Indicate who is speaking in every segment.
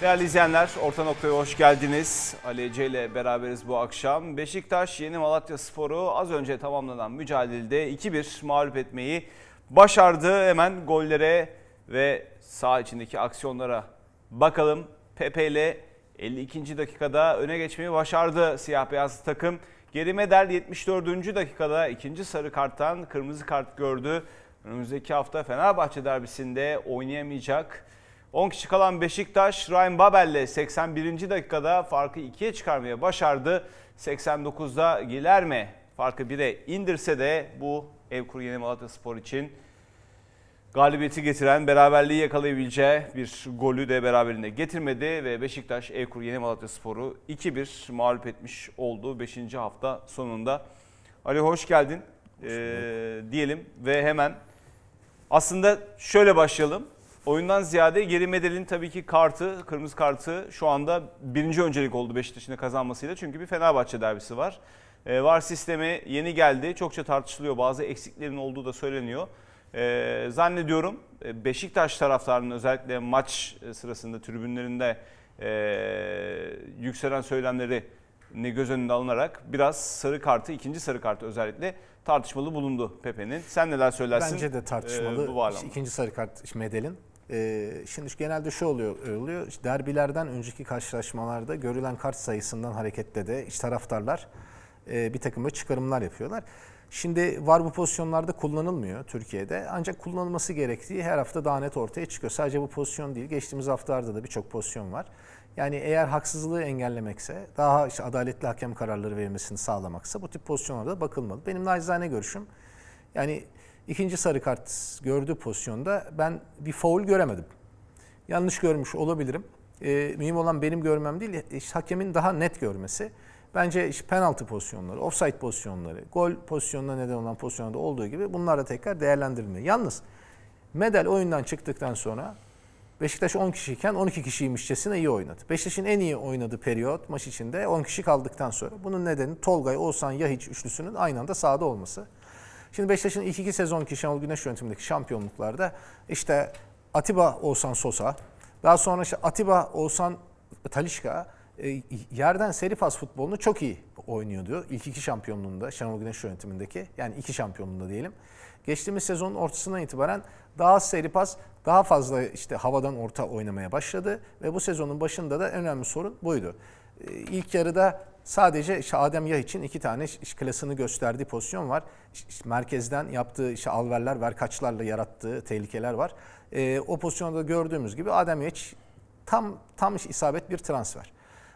Speaker 1: Değerli izleyenler, Orta Nokta'ya hoş geldiniz. Ali Ece ile beraberiz bu akşam. Beşiktaş yeni Malatya Sporu az önce tamamlanan mücadelede 2-1 mağlup etmeyi başardı. Hemen gollere ve sağ içindeki aksiyonlara bakalım. Pepe ile 52. dakikada öne geçmeyi başardı siyah beyazlı takım. Geri Medel 74. dakikada ikinci sarı karttan kırmızı kart gördü. Önümüzdeki hafta Fenerbahçe derbisinde oynayamayacak. 10 kişi kalan Beşiktaş Ryan Babel'le 81. dakikada farkı 2'ye çıkarmaya başardı. 89'da Gilerme farkı 1'e indirse de bu ev kuru yeni Malatya Spor için galibiyeti getiren beraberliği yakalayabileceği bir golü de beraberinde getirmedi ve Beşiktaş Evkur Yeni Malatya Sporu 2-1 mağlup etmiş oldu 5. hafta sonunda. Ali hoş geldin hoş ee, diyelim ve hemen aslında şöyle başlayalım. Oyundan ziyade geri medalin tabii ki kartı, kırmızı kartı şu anda birinci öncelik oldu Beşiktaş'ın kazanmasıyla. Çünkü bir Fenerbahçe derbisi var. E, VAR sistemi yeni geldi. Çokça tartışılıyor. Bazı eksiklerin olduğu da söyleniyor. Ee, e, zannediyorum Beşiktaş taraftarının özellikle maç sırasında tribünlerinde e, yükselen söylemleri ne göz önünde alınarak biraz sarı kartı, ikinci sarı kartı özellikle tartışmalı bulundu Pepe'nin. Sen neler söylersin? Bence de tartışmalı. E, bu bağlamda. İkinci
Speaker 2: sarı kart Medel'in. Ee, şimdi genelde şu oluyor, oluyor derbilerden önceki karşılaşmalarda görülen kart sayısından hareketle de işte taraftarlar e, bir takım böyle çıkarımlar yapıyorlar. Şimdi var bu pozisyonlarda kullanılmıyor Türkiye'de ancak kullanılması gerektiği her hafta daha net ortaya çıkıyor. Sadece bu pozisyon değil geçtiğimiz haftalarda da birçok pozisyon var. Yani eğer haksızlığı engellemekse, daha işte adaletli hakem kararları verilmesini sağlamaksa bu tip pozisyonlarda bakılmalı. Benim nacizane görüşüm yani İkinci sarı kart gördüğü pozisyonda ben bir foul göremedim. Yanlış görmüş olabilirim. E, mühim olan benim görmem değil, e, işte hakemin daha net görmesi. Bence işte penaltı pozisyonları, offside pozisyonları, gol pozisyonuna neden olan pozisyonlarda olduğu gibi bunlar da tekrar değerlendirilmiyor. Yalnız medal oyundan çıktıktan sonra Beşiktaş 10 kişiyken 12 kişiymişçesine iyi oynadı. Beşiktaş'ın en iyi oynadığı periyot maç içinde 10 kişi kaldıktan sonra. Bunun nedeni Tolgay, Oğuzhan, Yahiç üçlüsünün aynı anda sahada olması. Şimdi Beşiktaş'ın ilk iki sezonki Şenol Güneş yönetimindeki şampiyonluklarda işte Atiba Oğuzhan Sosa, daha sonra işte Atiba Oğuzhan Talişka e, yerden seri pas futbolunu çok iyi oynuyordu. İlk iki şampiyonluğunda Şenol Güneş yönetimindeki yani iki şampiyonluğunda diyelim. Geçtiğimiz sezonun ortasından itibaren daha az seri pas, daha fazla işte havadan orta oynamaya başladı ve bu sezonun başında da en önemli sorun buydu. E, ilk yarıda Sadece işte Adem Yah için iki tane klasını gösterdiği pozisyon var. İşte merkezden yaptığı işte alverler, verkaçlarla yarattığı tehlikeler var. E, o pozisyonda gördüğümüz gibi Adem Yah tam tam isabet bir transfer.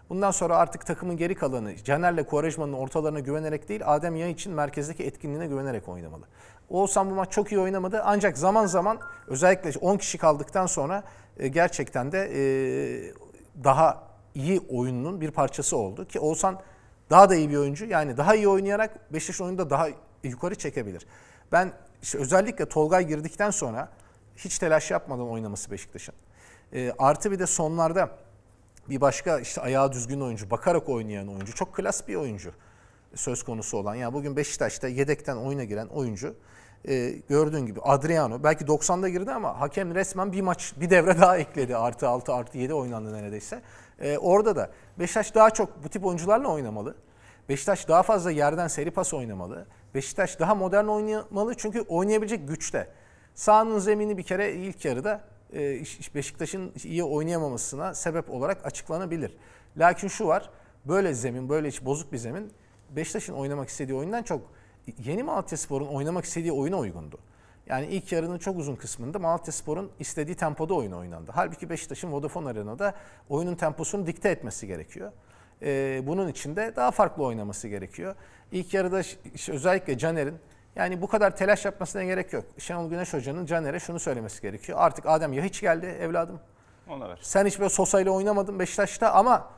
Speaker 2: Bundan sonra artık takımın geri kalanı Caner'le Quaresma'nın ortalarına güvenerek değil Adem Yan için merkezdeki etkinliğine güvenerek oynamalı. Oğuzhan bu maç çok iyi oynamadı ancak zaman zaman özellikle 10 kişi kaldıktan sonra e, gerçekten de e, daha iyi oyununun bir parçası oldu. Ki Oğuzhan daha da iyi bir oyuncu. Yani daha iyi oynayarak Beşiktaş'ın oyunu da daha yukarı çekebilir. Ben işte özellikle Tolgay girdikten sonra hiç telaş yapmadan oynaması Beşiktaş'ın. E, artı bir de sonlarda bir başka işte ayağı düzgün oyuncu, bakarak oynayan oyuncu. Çok klas bir oyuncu söz konusu olan. Yani bugün Beşiktaş'ta yedekten oyuna giren oyuncu e, gördüğün gibi Adriano belki 90'da girdi ama hakem resmen bir maç bir devre daha ekledi. Artı 6 artı 7 oynandı neredeyse. Ee, orada da Beşiktaş daha çok bu tip oyuncularla oynamalı. Beşiktaş daha fazla yerden seri pas oynamalı. Beşiktaş daha modern oynamalı çünkü oynayabilecek güçte. Sahanın zemini bir kere ilk yarıda e, Beşiktaş'ın iyi oynayamamasına sebep olarak açıklanabilir. Lakin şu var, böyle zemin, böyle hiç bozuk bir zemin Beşiktaş'ın oynamak istediği oyundan çok yeni Malatya Spor'un oynamak istediği oyuna uygundu. Yani ilk yarının çok uzun kısmında Malatya Spor'un istediği tempoda oyun oynandı. Halbuki Beşiktaş'ın Vodafone Arena'da oyunun temposunu dikte etmesi gerekiyor. Ee, bunun için de daha farklı oynaması gerekiyor. İlk yarıda işte özellikle Caner'in yani bu kadar telaş yapmasına gerek yok. Şenol Güneş Hoca'nın Caner'e şunu söylemesi gerekiyor. Artık Adem ya hiç geldi evladım. Ona ver. Sen hiç böyle Sosa ile oynamadın Beşiktaş'ta ama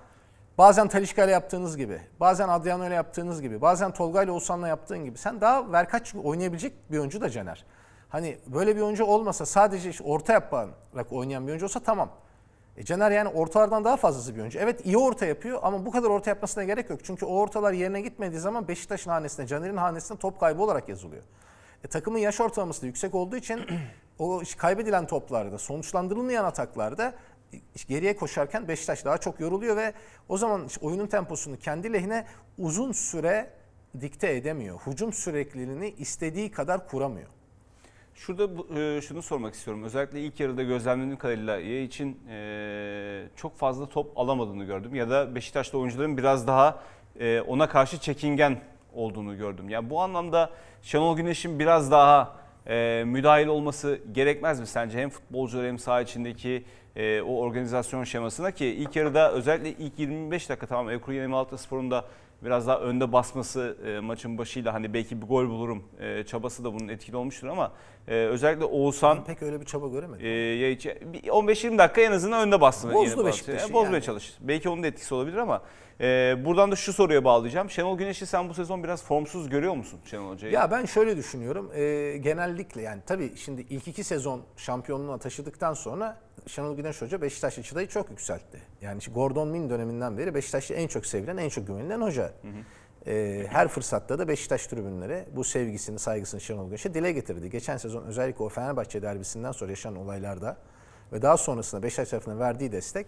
Speaker 2: bazen Talişka ile yaptığınız gibi, bazen Adriano ile yaptığınız gibi, bazen Tolga ile Oğuzhan'la yaptığın gibi. Sen daha verkaç oynayabilecek bir oyuncu da Caner. Hani böyle bir oyuncu olmasa sadece işte orta yaparak oynayan bir oyuncu olsa tamam. E Caner yani ortalardan daha fazlası bir oyuncu. Evet iyi orta yapıyor ama bu kadar orta yapmasına gerek yok. Çünkü o ortalar yerine gitmediği zaman Beşiktaş'ın hanesine, Caner'in hanesine top kaybı olarak yazılıyor. E, takımın yaş ortalaması da yüksek olduğu için o kaybedilen toplarda, sonuçlandırılmayan ataklarda geriye koşarken Beşiktaş daha çok yoruluyor ve o zaman işte oyunun temposunu kendi lehine uzun süre dikte edemiyor. Hucum sürekliliğini istediği kadar kuramıyor. Şurada
Speaker 1: e, şunu sormak istiyorum. Özellikle ilk yarıda gözlemlediğim kadarıyla ya e için e, çok fazla top alamadığını gördüm. Ya da Beşiktaşlı oyuncuların biraz daha e, ona karşı çekingen olduğunu gördüm. Yani bu anlamda Şenol Güneş'in biraz daha e, müdahil olması gerekmez mi sence? Hem futbolcular hem saha içindeki e, o organizasyon şemasına ki ilk yarıda özellikle ilk 25 dakika tamam Ekuru Yeni Malatya Sporu'nda biraz daha önde basması e, maçın başıyla hani belki bir gol bulurum e, çabası da bunun etkili olmuştur ama e, özellikle Oğuzhan
Speaker 2: pek öyle bir çaba göremedim.
Speaker 1: E, 15-20 dakika en azından önde bastı. Bozdu Beşiktaş'ı. E, yani. Bozmaya çalıştı. Belki onun da etkisi olabilir ama e, buradan da şu soruya bağlayacağım. Şenol Güneş'i sen bu sezon biraz formsuz görüyor musun Şenol Hoca'yı? Ya
Speaker 2: ben şöyle düşünüyorum. E, genellikle yani tabii şimdi ilk iki sezon şampiyonluğuna taşıdıktan sonra Şenol Güneş Hoca Beşiktaş'ta çıtayı çok yükseltti. Yani Gordon Min döneminden beri Beşiktaş'ta en çok sevilen, en çok güvenilen hoca. Hı
Speaker 1: hı.
Speaker 2: Ee, her fırsatta da Beşiktaş tribünleri bu sevgisini, saygısını Şenol Güneş'e dile getirdi. Geçen sezon özellikle o Fenerbahçe derbisinden sonra yaşanan olaylarda ve daha sonrasında Beşiktaş tarafından verdiği destek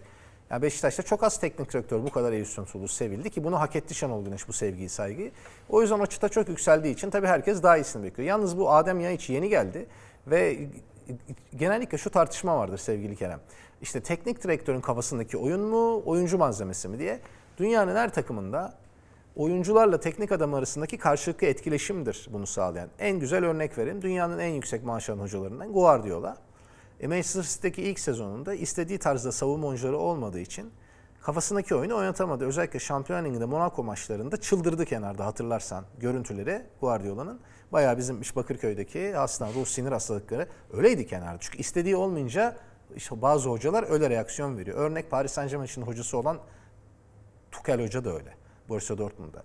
Speaker 2: yani Beşiktaş'ta çok az teknik direktör bu kadar Eyüp Sulu sevildi ki bunu hak etti Şenol Güneş bu sevgiyi, saygıyı. O yüzden o çıta çok yükseldiği için tabii herkes daha iyisini bekliyor. Yalnız bu Adem Yaiç yeni geldi ve genellikle şu tartışma vardır sevgili Kerem. İşte teknik direktörün kafasındaki oyun mu, oyuncu malzemesi mi diye. Dünyanın her takımında oyuncularla teknik adam arasındaki karşılıklı etkileşimdir bunu sağlayan. En güzel örnek vereyim. Dünyanın en yüksek maaş alan hocalarından Guardiola. E Manchester City'deki ilk sezonunda istediği tarzda savunma oyuncuları olmadığı için kafasındaki oyunu oynatamadı. Özellikle Şampiyon Ligi'nde Monaco maçlarında çıldırdı kenarda hatırlarsan görüntüleri Guardiola'nın. Bayağı bizim iş Bakırköy'deki aslında ruh sinir hastalıkları öyleydi kenarda. Çünkü istediği olmayınca işte bazı hocalar öyle reaksiyon veriyor. Örnek Paris Saint Germain hocası olan Tuchel Hoca da öyle. Borussia Dortmund'da.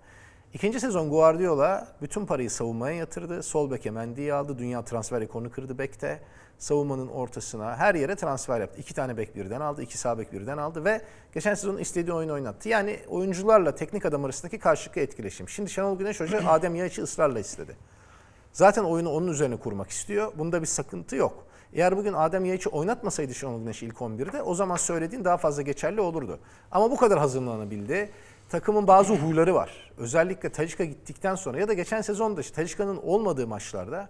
Speaker 2: İkinci sezon Guardiola bütün parayı savunmaya yatırdı. Sol beke Mendy'yi aldı. Dünya transfer rekorunu kırdı bekte. Savunmanın ortasına her yere transfer yaptı. İki tane bek birden aldı. iki sağ bek birden aldı ve geçen sezon istediği oyunu oynattı. Yani oyuncularla teknik adam arasındaki karşılıklı etkileşim. Şimdi Şenol Güneş Hoca Adem Yağç'ı ısrarla istedi. Zaten oyunu onun üzerine kurmak istiyor. Bunda bir sakıntı yok. Eğer bugün Adem Yaiç'i oynatmasaydı Şenol Güneş ilk 11'de o zaman söylediğin daha fazla geçerli olurdu. Ama bu kadar hazırlanabildi. Takımın bazı huyları var. Özellikle Tacika gittikten sonra ya da geçen sezonda işte Tacika'nın olmadığı maçlarda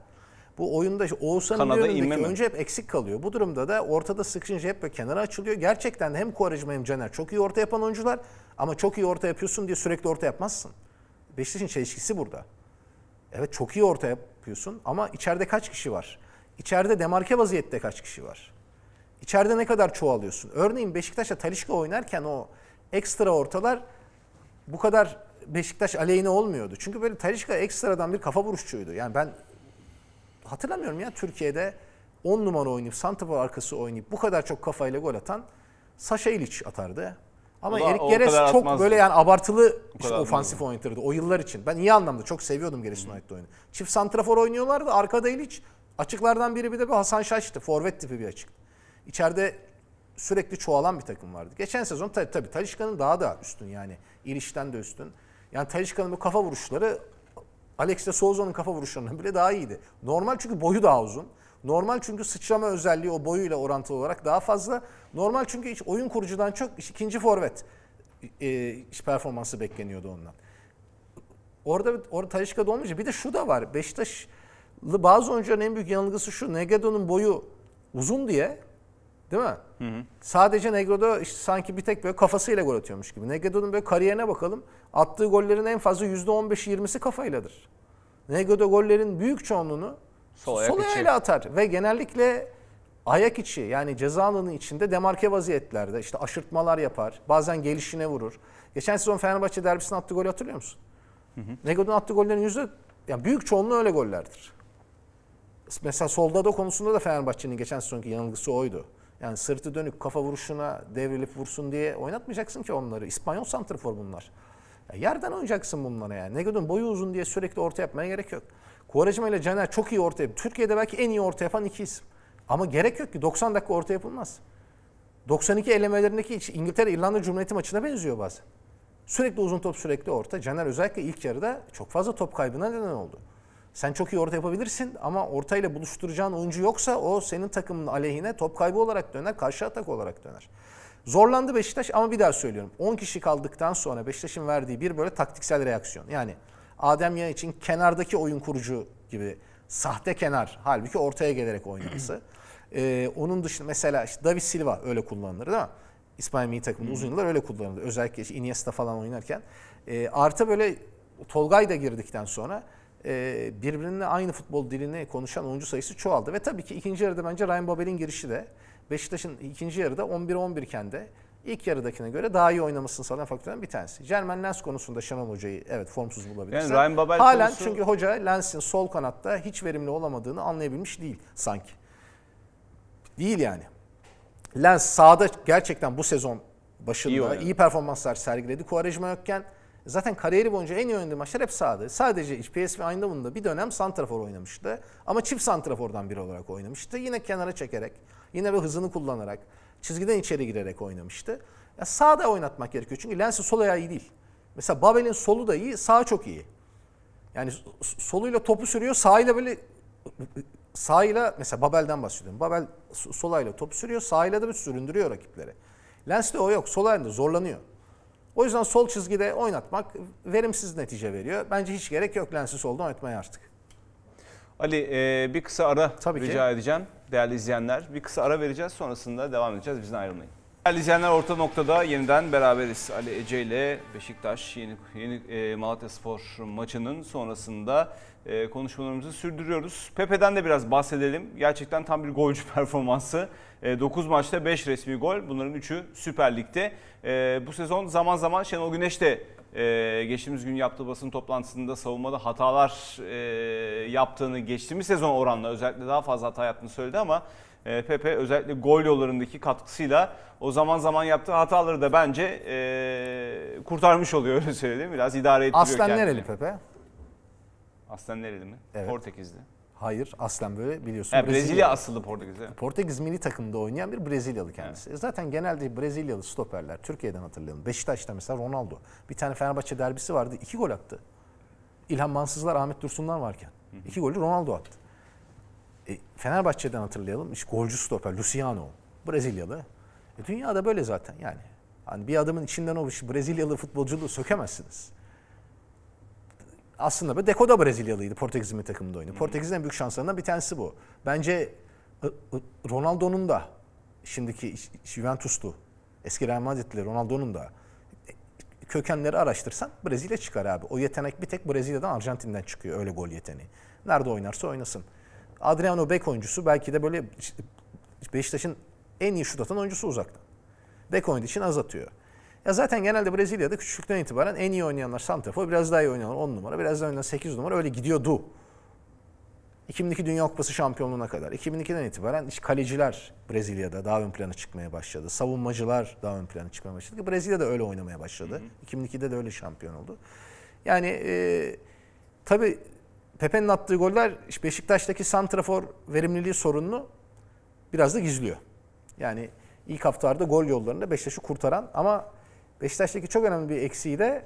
Speaker 2: bu oyunda işte Oğuzhan'ın önündeki önce hep eksik kalıyor. Bu durumda da ortada sıkışınca hep böyle kenara açılıyor. Gerçekten hem Kuvarajma hem Caner çok iyi orta yapan oyuncular ama çok iyi orta yapıyorsun diye sürekli orta yapmazsın. Beşiktaş'ın çelişkisi burada. Evet çok iyi orta yap yapıyorsun ama içeride kaç kişi var? İçeride demarke vaziyette kaç kişi var? İçeride ne kadar çoğalıyorsun? Örneğin Beşiktaş'a Talişka oynarken o ekstra ortalar bu kadar Beşiktaş aleyhine olmuyordu. Çünkü böyle Talişka ekstradan bir kafa vuruşçuydu. Yani ben hatırlamıyorum ya Türkiye'de 10 numara oynayıp santrafor arkası oynayıp bu kadar çok kafayla gol atan Saşa İliç atardı.
Speaker 1: Ama Erik Geres çok atmazdı. böyle yani
Speaker 2: abartılı işte ofansif anladım. oynatırdı o yıllar için. Ben iyi anlamda çok seviyordum Geres'in oynadığı oyunu. Çift santrafor oynuyorlardı. arka değil hiç açıklardan biri bir de bir Hasan Şaş'tı. Forvet tipi bir açık. İçeride sürekli çoğalan bir takım vardı. Geçen sezon tabii Tabi Talişka'nın daha da üstün yani. İriş'ten de üstün. Yani Talişka'nın bu kafa vuruşları Alex de Souza'nın kafa vuruşlarından bile daha iyiydi. Normal çünkü boyu daha uzun. Normal çünkü sıçrama özelliği o boyuyla orantılı olarak daha fazla. Normal çünkü oyun kurucudan çok ikinci forvet e, performansı bekleniyordu ondan. Orada orada Talişka'da olmayınca bir de şu da var. Beşiktaşlı bazı oyuncuların en büyük yanılgısı şu. Negredo'nun boyu uzun diye değil mi? Hı hı. Sadece Negredo işte sanki bir tek böyle kafasıyla gol atıyormuş gibi. Negredo'nun böyle kariyerine bakalım. Attığı gollerin en fazla %15'i 20'si kafayladır. Negredo gollerin büyük çoğunluğunu Sol, ayak sol içi. ayağıyla atar ve genellikle ayak içi yani ceza alanı içinde demarke vaziyetlerde işte aşırtmalar yapar. Bazen gelişine vurur. Geçen sezon Fenerbahçe derbisinde attığı golü hatırlıyor musun? Negod'un attığı gollerin yüzü yani büyük çoğunluğu öyle gollerdir. Mesela solda da konusunda da Fenerbahçe'nin geçen sezonki yanılgısı oydu. Yani sırtı dönük kafa vuruşuna devrilip vursun diye oynatmayacaksın ki onları. İspanyol santrfor bunlar. Ya yerden oynayacaksın bunlara yani. Negod'un boyu uzun diye sürekli orta yapmaya gerek yok. Quaresma ile Caner çok iyi ortaya. Türkiye'de belki en iyi ortaya yapan iki isim. Ama gerek yok ki 90 dakika orta yapılmaz. 92 elemelerindeki İngiltere İrlanda Cumhuriyeti maçına benziyor bazen. Sürekli uzun top sürekli orta. Caner özellikle ilk yarıda çok fazla top kaybına neden oldu. Sen çok iyi orta yapabilirsin ama ortayla buluşturacağın oyuncu yoksa o senin takımın aleyhine top kaybı olarak döner, karşı atak olarak döner. Zorlandı Beşiktaş ama bir daha söylüyorum. 10 kişi kaldıktan sonra Beşiktaş'ın verdiği bir böyle taktiksel reaksiyon. Yani Adem Yan için kenardaki oyun kurucu gibi sahte kenar halbuki ortaya gelerek oynaması. ee, onun dışında mesela işte David Silva öyle kullanılır değil mi? İspanya milli takımında uzun yıllar öyle kullanıldı. Özellikle işte Iniesta falan oynarken. E, artı böyle Tolgay da girdikten sonra e, birbirine aynı futbol dilini konuşan oyuncu sayısı çoğaldı. Ve tabii ki ikinci yarıda bence Ryan Babel'in girişi de Beşiktaş'ın ikinci yarıda 11-11 iken de ilk yarıdakine göre daha iyi oynamasını sağlayan faktörden bir tanesi. Jermain Lens konusunda Şenol Hoca'yı evet formsuz bulabilirsin. Yani Ryan Babel Halen konusu... çünkü hoca Lens'in sol kanatta hiç verimli olamadığını anlayabilmiş değil sanki. Değil yani. Lens sağda gerçekten bu sezon başında iyi, iyi performanslar sergiledi. Kuvarejma yokken zaten kariyeri boyunca en iyi oynadığı maçlar hep sağda. Sadece PSV Eindhoven'da bir dönem santrafor oynamıştı. Ama çift santrafordan biri olarak oynamıştı. Yine kenara çekerek, yine bir hızını kullanarak çizgiden içeri girerek oynamıştı. Ya sağda oynatmak gerekiyor çünkü Lens'in sol ayağı iyi değil. Mesela Babel'in solu da iyi, sağ çok iyi. Yani soluyla topu sürüyor, sağıyla böyle sağıyla mesela Babel'den bahsediyorum. Babel solayla top sürüyor, sağıyla da bir süründürüyor rakipleri. Lens'te o yok, sol ayağında zorlanıyor. O yüzden sol çizgide oynatmak verimsiz netice veriyor. Bence hiç gerek yok Lens'i solda oynatmaya artık.
Speaker 1: Ali e, bir kısa ara Tabii rica ki. edeceğim değerli izleyenler. Bir kısa ara vereceğiz sonrasında devam edeceğiz. Bizden ayrılmayın. Değerli izleyenler orta noktada yeniden beraberiz. Ali Ece ile Beşiktaş yeni, yeni e, Malatya Spor maçının sonrasında e, konuşmalarımızı sürdürüyoruz. Pepe'den de biraz bahsedelim. Gerçekten tam bir golcü performansı. E, 9 maçta 5 resmi gol. Bunların 3'ü Süper Lig'de. E, bu sezon zaman zaman Şenol Güneş de ee, geçtiğimiz gün yaptığı basın toplantısında savunmada hatalar e, yaptığını geçtiğimiz sezon oranla özellikle daha fazla hata yaptığını söyledi ama e, Pepe özellikle gol yollarındaki katkısıyla o zaman zaman yaptığı hataları da bence e, kurtarmış oluyor öyle söyleyeyim. Biraz idare ettiriyor Aslen kendini. nereli Pepe? Aslen nereli mi? Evet. Portekizli.
Speaker 2: Hayır aslen böyle biliyorsun. Yani Brezilya, Brezilya asıllı Portekiz. Portekiz milli takımda oynayan bir Brezilyalı kendisi. Evet. Zaten genelde Brezilyalı stoperler Türkiye'den hatırlayalım. Beşiktaş'ta mesela Ronaldo. Bir tane Fenerbahçe derbisi vardı. iki gol attı. İlhan Mansızlar Ahmet Dursun'dan varken. Hı hı. iki golü Ronaldo attı. E, Fenerbahçe'den hatırlayalım. İşte golcü stoper Luciano. Brezilyalı. E, dünyada böyle zaten yani. Hani bir adamın içinden o Brezilyalı futbolculuğu sökemezsiniz aslında böyle Deco da Brezilyalıydı Portekiz milli takımında oynuyor. Portekiz'in en büyük şanslarından bir tanesi bu. Bence Ronaldo'nun da şimdiki Juventuslu, Eski Real Madrid'li Ronaldo'nun da e, kökenleri araştırsan Brezilya çıkar abi. O yetenek bir tek Brezilya'dan Arjantin'den çıkıyor öyle gol yeteneği. Nerede oynarsa oynasın. Adriano Beck oyuncusu belki de böyle Beşiktaş'ın en iyi şut atan oyuncusu uzaktan. Bek oynadığı için az atıyor. Ya zaten genelde Brezilya'da küçüklükten itibaren en iyi oynayanlar santrafor, biraz daha iyi oynayanlar 10 numara, biraz daha oynayan 8 numara öyle gidiyordu. 2002 Dünya Kupası şampiyonluğuna kadar. 2002'den itibaren işte kaleciler Brezilya'da daha ön plana çıkmaya başladı. Savunmacılar daha ön plana çıkmaya başladı. Brezilya'da öyle oynamaya başladı. Hı hı. 2002'de de öyle şampiyon oldu. Yani e, tabii Pepe'nin attığı goller işte Beşiktaş'taki santrafor verimliliği sorununu biraz da gizliyor. Yani ilk haftalarda gol yollarında Beşiktaş'ı kurtaran ama Beşiktaş'taki çok önemli bir eksiği de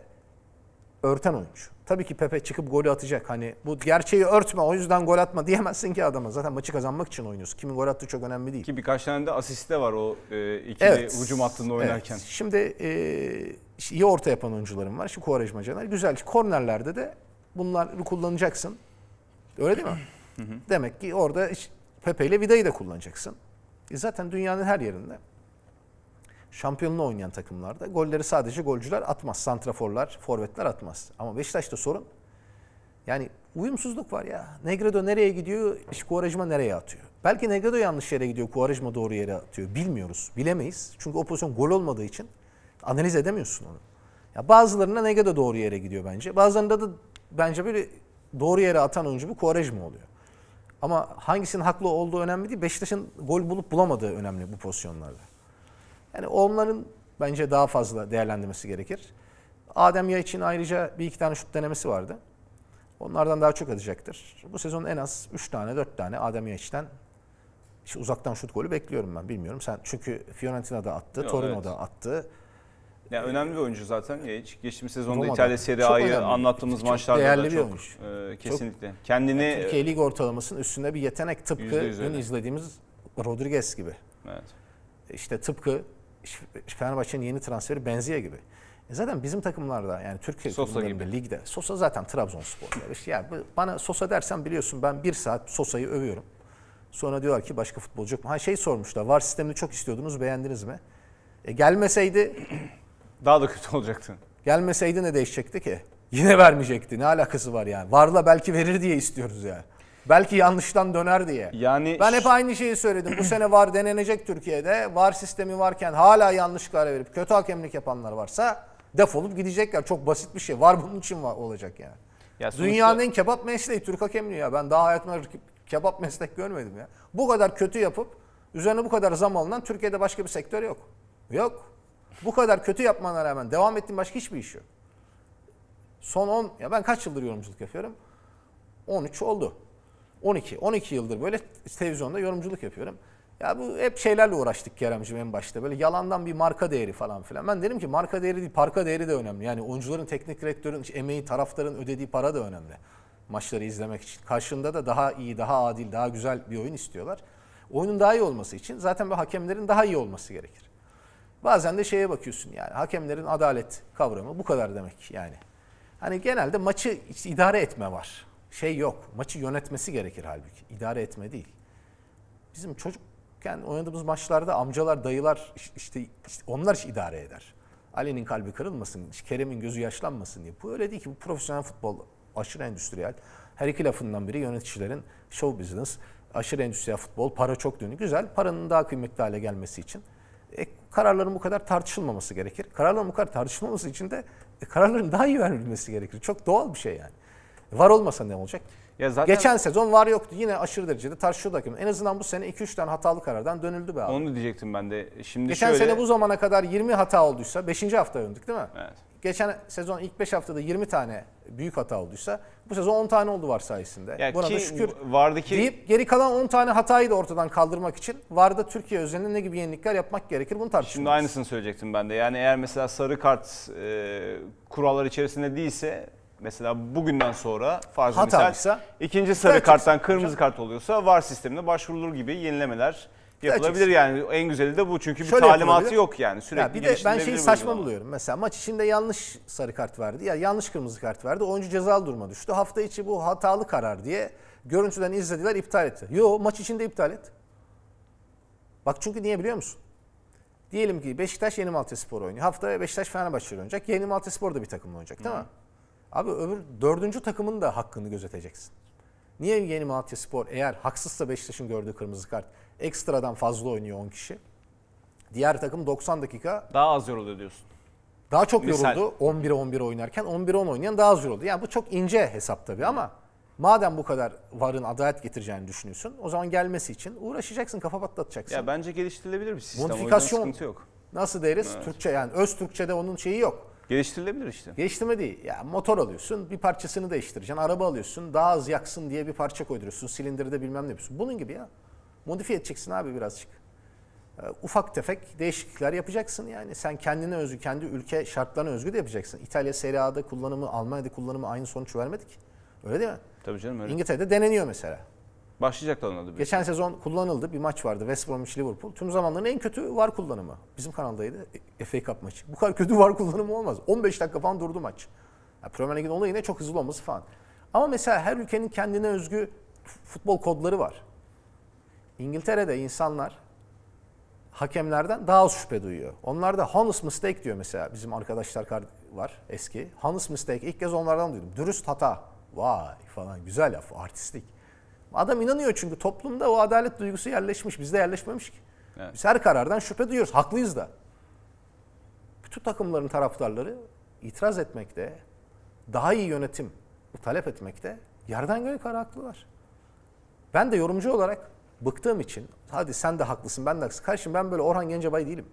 Speaker 2: örten oyuncu. Tabii ki Pepe çıkıp golü atacak. Hani bu gerçeği örtme o yüzden gol atma diyemezsin ki adama. Zaten maçı kazanmak için oynuyorsun. Kimin gol attığı çok önemli değil.
Speaker 1: Ki birkaç tane de asiste var o e, ikili evet. hücum hattında oynarken. Evet.
Speaker 2: Şimdi e, iyi orta yapan oyuncularım var. Şu Kuvarajma Caner. Güzel ki kornerlerde de bunları kullanacaksın. Öyle değil mi? Demek ki orada Pepe ile Vida'yı da kullanacaksın. E zaten dünyanın her yerinde şampiyonluğu oynayan takımlarda golleri sadece golcüler atmaz. Santraforlar, forvetler atmaz. Ama Beşiktaş'ta sorun yani uyumsuzluk var ya. Negredo nereye gidiyor, işte Kuvarajma nereye atıyor? Belki Negredo yanlış yere gidiyor, Kuvarajma doğru yere atıyor. Bilmiyoruz, bilemeyiz. Çünkü o pozisyon gol olmadığı için analiz edemiyorsun onu. Ya bazılarında Negredo doğru yere gidiyor bence. Bazılarında da bence böyle doğru yere atan oyuncu bir Kuvarajma oluyor. Ama hangisinin haklı olduğu önemli değil. Beşiktaş'ın gol bulup bulamadığı önemli bu pozisyonlarda. Yani onların bence daha fazla değerlendirmesi gerekir. Adem Ya için ayrıca bir iki tane şut denemesi vardı. Onlardan daha çok atacaktır. Bu sezon en az 3 tane 4 tane Adem Yaç'tan işte uzaktan şut golü bekliyorum ben bilmiyorum. Sen çünkü Fiorentina'da attı, Yok, Torino'da evet. attı.
Speaker 1: Yani ee, önemli bir oyuncu zaten Yaç. Geçtiğimiz sezonda Roma'da. İtalya Serie A'yı anlattığımız çok maçlarda değerli da çok bir oyuncu. E, kesinlikle. Çok, Kendini yani Türkiye
Speaker 2: lig ortalamasının üstünde bir yetenek tıpkı dün izlediğimiz Rodriguez gibi. Evet. E, işte tıpkı Fenerbahçe'nin yeni transferi Benziye gibi. E zaten bizim takımlarda yani Türkiye Sosa gibi. ligde Sosa zaten Trabzonspor. İşte yani bana Sosa dersen biliyorsun ben bir saat Sosa'yı övüyorum. Sonra diyorlar ki başka futbolcu yok mu? Ha şey sormuşlar var sistemini çok istiyordunuz beğendiniz mi? E gelmeseydi... Daha da kötü olacaktı. Gelmeseydi ne değişecekti ki? Yine vermeyecekti. Ne alakası var yani? Varla belki verir diye istiyoruz yani. Belki yanlıştan döner diye. Yani ben hep aynı şeyi söyledim. Bu sene var denenecek Türkiye'de. Var sistemi varken hala yanlış karar verip kötü hakemlik yapanlar varsa defolup gidecekler. Çok basit bir şey. Var bunun için var olacak yani.
Speaker 1: Ya sonuçta... Dünyanın
Speaker 2: en kebap mesleği Türk hakemliği ya. Ben daha hayatımda kebap meslek görmedim ya. Bu kadar kötü yapıp üzerine bu kadar zam alınan Türkiye'de başka bir sektör yok. Yok. Bu kadar kötü yapmana rağmen devam ettiğin başka hiçbir iş yok. Son 10 ya ben kaç yıldır yorumculuk yapıyorum? 13 oldu. 12. 12 yıldır böyle televizyonda yorumculuk yapıyorum. Ya bu hep şeylerle uğraştık Keremciğim en başta. Böyle yalandan bir marka değeri falan filan. Ben dedim ki marka değeri değil, parka değeri de önemli. Yani oyuncuların, teknik direktörün emeği, taraftarın ödediği para da önemli. Maçları izlemek için. Karşında da daha iyi, daha adil, daha güzel bir oyun istiyorlar. Oyunun daha iyi olması için zaten bu hakemlerin daha iyi olması gerekir. Bazen de şeye bakıyorsun yani hakemlerin adalet kavramı bu kadar demek yani. Hani genelde maçı işte idare etme var şey yok. Maçı yönetmesi gerekir halbuki. İdare etme değil. Bizim çocukken oynadığımız maçlarda amcalar, dayılar işte, işte onlar iş idare eder. Ali'nin kalbi kırılmasın, Kerem'in gözü yaşlanmasın diye. Bu öyle değil ki. Bu profesyonel futbol aşırı endüstriyel. Her iki lafından biri yöneticilerin show business, aşırı endüstriyel futbol, para çok dönü. Güzel, paranın daha kıymetli hale gelmesi için e, kararların bu kadar tartışılmaması gerekir. Kararların bu kadar tartışılmaması için de e, kararların daha iyi verilmesi gerekir. Çok doğal bir şey yani. Var olmasa ne olacak? Ya zaten Geçen sezon var yoktu. Yine aşırı derecede tartışıyordu hakem. En azından bu sene 2-3 tane hatalı karardan dönüldü be abi.
Speaker 1: Onu diyecektim ben de. Şimdi Geçen şöyle... sene bu
Speaker 2: zamana kadar 20 hata olduysa 5. hafta döndük değil mi? Evet. Geçen sezon ilk 5 haftada 20 tane büyük hata olduysa bu sezon 10 tane oldu var sayesinde. Ya Buna ki, da şükür vardaki... deyip geri kalan 10 tane hatayı da ortadan kaldırmak için vardı Türkiye üzerinde ne gibi yenilikler yapmak gerekir bunu tartışıyoruz. Şimdi aynısını
Speaker 1: söyleyecektim ben de. Yani eğer mesela sarı kart e, kurallar içerisinde değilse mesela bugünden sonra farz misal ise, ikinci sarı Gerçekten. karttan kırmızı kart oluyorsa var sistemine başvurulur gibi yenilemeler yapılabilir Gerçekten. yani en güzeli de bu çünkü bir Şöyle talimatı yok yani sürekli ya bir de ben şeyi saçma
Speaker 2: buluyorum. Mesela maç içinde yanlış sarı kart verdi. Ya yani yanlış kırmızı kart verdi. Oyuncu cezalı duruma düştü. Hafta içi bu hatalı karar diye görüntüden izlediler iptal etti. Yo maç içinde iptal et. Bak çünkü niye biliyor musun? Diyelim ki Beşiktaş Yeni Malatya Spor oynuyor. Haftaya Beşiktaş Fenerbahçe oynayacak. Yeni Malatya Spor da bir takımla oynayacak değil Hı. mi? Abi öbür dördüncü takımın da hakkını gözeteceksin. Niye yeni Malatya Spor eğer haksızsa Beşiktaş'ın gördüğü kırmızı kart ekstradan fazla oynuyor 10 kişi. Diğer takım 90 dakika.
Speaker 1: Daha az yoruldu diyorsun.
Speaker 2: Daha çok Misal. yoruldu 11'e 11 oynarken 11'e 10 oynayan daha az yoruldu. Yani bu çok ince hesap tabii ama madem bu kadar varın adalet getireceğini düşünüyorsun o zaman gelmesi için uğraşacaksın kafa patlatacaksın. Ya
Speaker 1: bence geliştirilebilir bir sistem. Modifikasyon.
Speaker 2: yok. Nasıl deriz? Evet. Türkçe yani öz Türkçe'de onun şeyi yok. Geliştirilebilir işte. Geliştirme değil. Ya motor alıyorsun, bir parçasını değiştireceksin. Araba alıyorsun, daha az yaksın diye bir parça koyduruyorsun. Silindiri de bilmem ne yapıyorsun. Bunun gibi ya. Modifiye edeceksin abi birazcık. Ee, ufak tefek değişiklikler yapacaksın yani. Sen kendine özgü, kendi ülke şartlarına özgü de yapacaksın. İtalya Serie A'da kullanımı, Almanya'da kullanımı aynı sonuç vermedi ki. Öyle değil mi? Tabii canım öyle. İngiltere'de deneniyor mesela.
Speaker 1: Başlayacaklar onlar da. Geçen
Speaker 2: şey. sezon kullanıldı. Bir maç vardı. West Bromwich Liverpool. Tüm zamanların en kötü var kullanımı. Bizim kanaldaydı. E, FA Cup maçı. Bu kadar kötü var kullanımı olmaz. 15 dakika falan durdu maç. Yani Premier Lig'in olayı ne? Çok hızlı olması falan. Ama mesela her ülkenin kendine özgü futbol kodları var. İngiltere'de insanlar hakemlerden daha az şüphe duyuyor. Onlar da honest mistake diyor mesela. Bizim arkadaşlar var eski. Honest mistake ilk kez onlardan duydum. Dürüst hata. Vay falan güzel laf artistik Adam inanıyor çünkü toplumda o adalet duygusu yerleşmiş. Bizde yerleşmemiş ki. Evet. Biz her karardan şüphe duyuyoruz. Haklıyız da. Bütün takımların taraftarları itiraz etmekte, daha iyi yönetim talep etmekte yerden göğe kadar haklılar. Ben de yorumcu olarak bıktığım için hadi sen de haklısın ben de haklısın. Kardeşim ben böyle Orhan Gencebay değilim.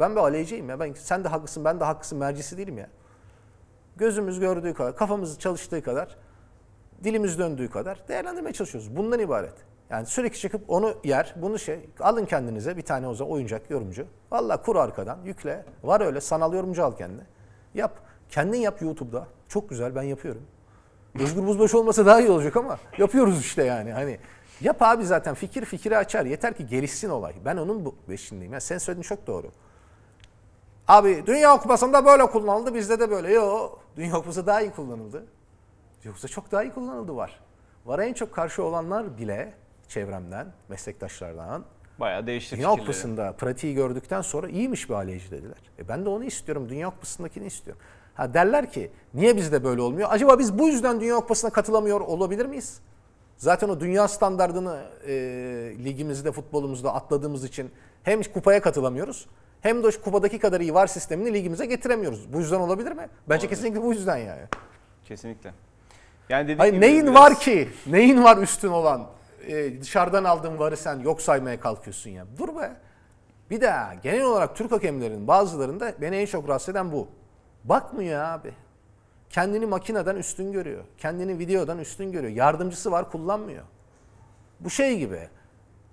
Speaker 2: Ben bir aleyhiciyim ya. Ben sen de haklısın ben de haklısın mercisi değilim ya. Gözümüz gördüğü kadar, kafamız çalıştığı kadar dilimiz döndüğü kadar değerlendirmeye çalışıyoruz. Bundan ibaret. Yani sürekli çıkıp onu yer, bunu şey, alın kendinize bir tane oza oyuncak yorumcu. Valla kur arkadan, yükle. Var öyle sanal yorumcu al kendine. Yap. Kendin yap YouTube'da. Çok güzel ben yapıyorum. Özgür Buzbaş olmasa daha iyi olacak ama yapıyoruz işte yani. Hani yap abi zaten fikir fikri açar. Yeter ki gelişsin olay. Ben onun bu beşindeyim. Yani sen söylediğin çok doğru. Abi Dünya Kupası'nda böyle kullanıldı bizde de böyle. Yok Dünya Kupası daha iyi kullanıldı. Yoksa çok daha iyi kullanıldı var. Var en çok karşı olanlar bile çevremden, meslektaşlardan Bayağı
Speaker 1: değişti Dünya fikirleri. Kupası'nda
Speaker 2: pratiği gördükten sonra iyiymiş bir aleyci dediler. E ben de onu istiyorum. Dünya Kupası'ndakini istiyorum. Ha derler ki niye bizde böyle olmuyor? Acaba biz bu yüzden Dünya Kupası'na katılamıyor olabilir miyiz? Zaten o dünya standartını e, ligimizde, futbolumuzda atladığımız için hem kupaya katılamıyoruz hem de o kupadaki kadar iyi var sistemini ligimize getiremiyoruz. Bu yüzden olabilir mi? Bence olabilir. kesinlikle bu yüzden yani. Kesinlikle. Yani Hayır, neyin biraz... var ki? Neyin var üstün olan? Ee, dışarıdan aldığın varı sen yok saymaya kalkıyorsun ya. Dur be. Bir daha genel olarak Türk hakemlerinin bazılarında beni en çok rahatsız eden bu. Bakmıyor abi. Kendini makineden üstün görüyor. Kendini videodan üstün görüyor. Yardımcısı var kullanmıyor. Bu şey gibi.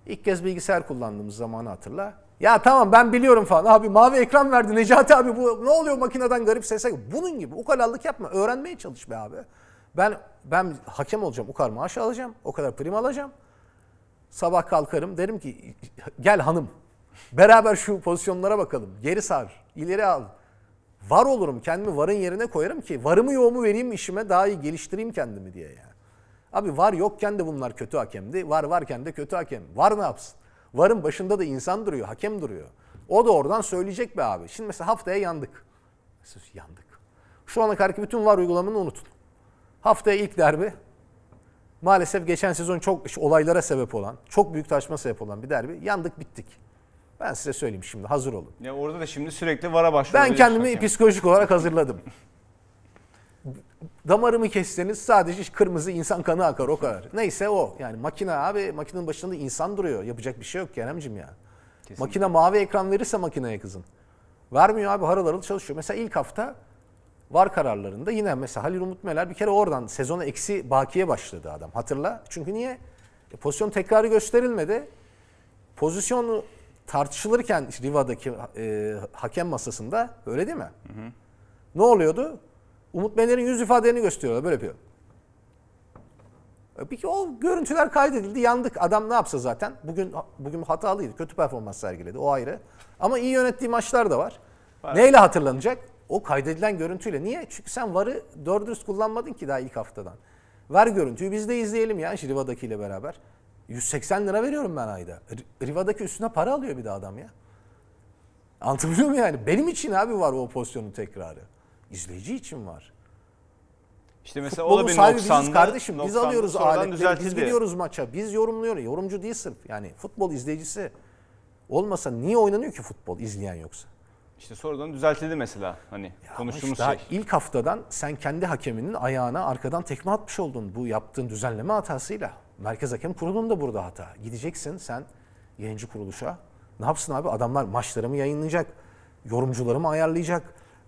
Speaker 2: İlk kez bilgisayar kullandığımız zamanı hatırla. Ya tamam ben biliyorum falan. Abi mavi ekran verdi Necati abi bu ne oluyor makineden garip sese. Bunun gibi ukalallık yapma. Öğrenmeye çalış be abi. Ben ben hakem olacağım. O kadar maaş alacağım. O kadar prim alacağım. Sabah kalkarım derim ki gel hanım beraber şu pozisyonlara bakalım. Geri sar, ileri al. Var olurum kendimi varın yerine koyarım ki varımı yoğumu vereyim işime daha iyi geliştireyim kendimi diye yani. Abi var yokken de bunlar kötü hakemdi. Var varken de kötü hakem. Var ne yapsın? Varın başında da insan duruyor, hakem duruyor. O da oradan söyleyecek be abi. Şimdi mesela haftaya yandık. Mesela yandık. Şu ana kadarki bütün var uygulamanı unutun. Haftaya ilk derbi maalesef geçen sezon çok olaylara sebep olan, çok büyük taşma sebep olan bir derbi. Yandık bittik. Ben size söyleyeyim şimdi hazır olun.
Speaker 1: Ya orada da şimdi sürekli vara başlıyor. Ben kendimi hakem.
Speaker 2: psikolojik olarak hazırladım. Damarımı kesseniz sadece kırmızı insan kanı akar o kadar. Neyse o. Yani makine abi makinenin başında insan duruyor. Yapacak bir şey yok Kerem'cim ya. Kesinlikle. Makine mavi ekran verirse makineye kızın. Vermiyor abi harıl harıl çalışıyor. Mesela ilk hafta var kararlarında yine mesela Halil Umut Meler bir kere oradan sezona eksi bakiye başladı adam. Hatırla. Çünkü niye? E, pozisyon tekrarı gösterilmedi. Pozisyonu tartışılırken Riva'daki e, hakem masasında öyle değil mi? Hı hı. Ne oluyordu? Umut Meler'in yüz ifadelerini gösteriyorlar. Böyle yapıyor. E, peki o görüntüler kaydedildi. Yandık. Adam ne yapsa zaten. Bugün bugün hatalıydı. Kötü performans sergiledi. O ayrı. Ama iyi yönettiği maçlar da var. var. Neyle hatırlanacak? O kaydedilen görüntüyle. Niye? Çünkü sen VAR'ı doğru dürüst kullanmadın ki daha ilk haftadan. Ver görüntüyü biz de izleyelim ya Riva'dakiyle beraber. 180 lira veriyorum ben ayda. Riva'daki üstüne para alıyor bir de adam ya. Anlatabiliyor muyum yani? Benim için abi var o pozisyonun tekrarı. İzleyici için var.
Speaker 1: İşte mesela Futbolun o da bir sahibi biziz kardeşim. Biz alıyoruz aletleri, biz gidiyoruz
Speaker 2: maça, biz yorumluyoruz. Yorumcu değil sırf yani futbol izleyicisi olmasa niye oynanıyor ki futbol izleyen yoksa?
Speaker 1: İşte sonradan düzeltildi mesela hani ya konuştuğumuz işte
Speaker 2: şey. İlk haftadan sen kendi hakeminin ayağına arkadan tekme atmış oldun bu yaptığın düzenleme hatasıyla. Merkez Hakem Kurulu'nda burada hata. Gideceksin sen yayıncı kuruluşa. Ne yapsın abi adamlar maçları mı yayınlayacak, Yorumcuları mı ayarlayacak,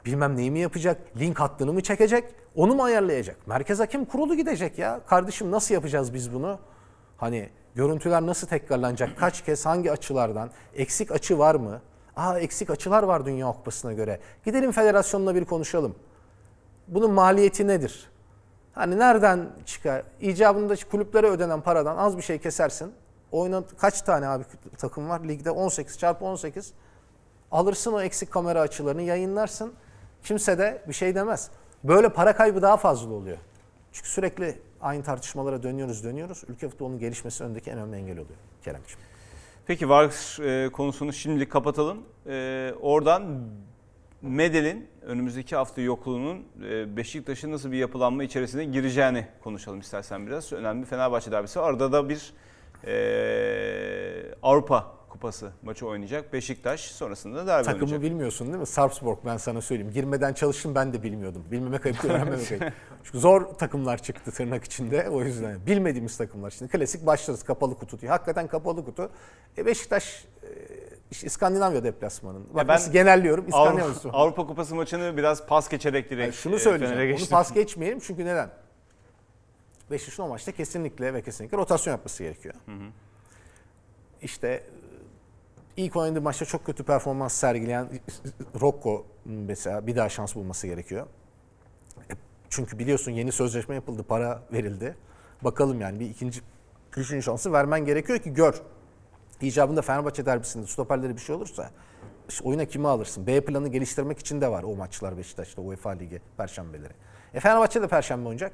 Speaker 2: bilmem neyi mi yapacak, link hattını mı çekecek, onu mu ayarlayacak? Merkez Hakem Kurulu gidecek ya. Kardeşim nasıl yapacağız biz bunu? Hani görüntüler nasıl tekrarlanacak, kaç kez, hangi açılardan, eksik açı var mı? Aa eksik açılar var Dünya Kupası'na göre. Gidelim federasyonla bir konuşalım. Bunun maliyeti nedir? Hani nereden çıkar? İcabında kulüplere ödenen paradan az bir şey kesersin. Oynat kaç tane abi takım var ligde? 18 çarpı 18. Alırsın o eksik kamera açılarını yayınlarsın. Kimse de bir şey demez. Böyle para kaybı daha fazla oluyor. Çünkü sürekli aynı tartışmalara dönüyoruz dönüyoruz. Ülke futbolunun gelişmesi önündeki en önemli engel oluyor Keremciğim. Peki
Speaker 1: Vars e, konusunu şimdilik kapatalım. E, oradan Medel'in önümüzdeki hafta yokluğunun e, Beşiktaş'ın nasıl bir yapılanma içerisine gireceğini konuşalım istersen biraz. Önemli Fenerbahçe derbisi. Arada da bir e, Avrupa Kupası maçı oynayacak. Beşiktaş sonrasında derbi Takımı
Speaker 2: bilmiyorsun değil mi? Sarpsborg ben sana söyleyeyim. Girmeden çalıştım ben de bilmiyordum. Bilmemek ayıp değil, öğrenmemek ayıp. Çünkü zor takımlar çıktı tırnak içinde. O yüzden bilmediğimiz takımlar. Şimdi klasik başlarız kapalı kutu diye. Hakikaten kapalı kutu. E Beşiktaş e, işte İskandinavya deplasmanın. Bak ben genelliyorum. İskandinavya Avrupa,
Speaker 1: Avrupa Kupası maçını biraz pas geçerek direkt. Yani şunu e, söyleyeceğim. Onu pas
Speaker 2: geçmeyelim çünkü neden? Beşiktaş'ın o maçta kesinlikle ve kesinlikle rotasyon yapması gerekiyor. Hı hı. İşte İlk oynadığı maçta çok kötü performans sergileyen Rocco mesela bir daha şans bulması gerekiyor. E, çünkü biliyorsun yeni sözleşme yapıldı, para verildi. Bakalım yani bir ikinci, üçüncü şansı vermen gerekiyor ki gör. İcabında Fenerbahçe derbisinde stoperleri bir şey olursa işte oyuna kimi alırsın? B planı geliştirmek için de var o maçlar Beşiktaş'ta UEFA Ligi perşembeleri. E Fenerbahçe de perşembe oynayacak.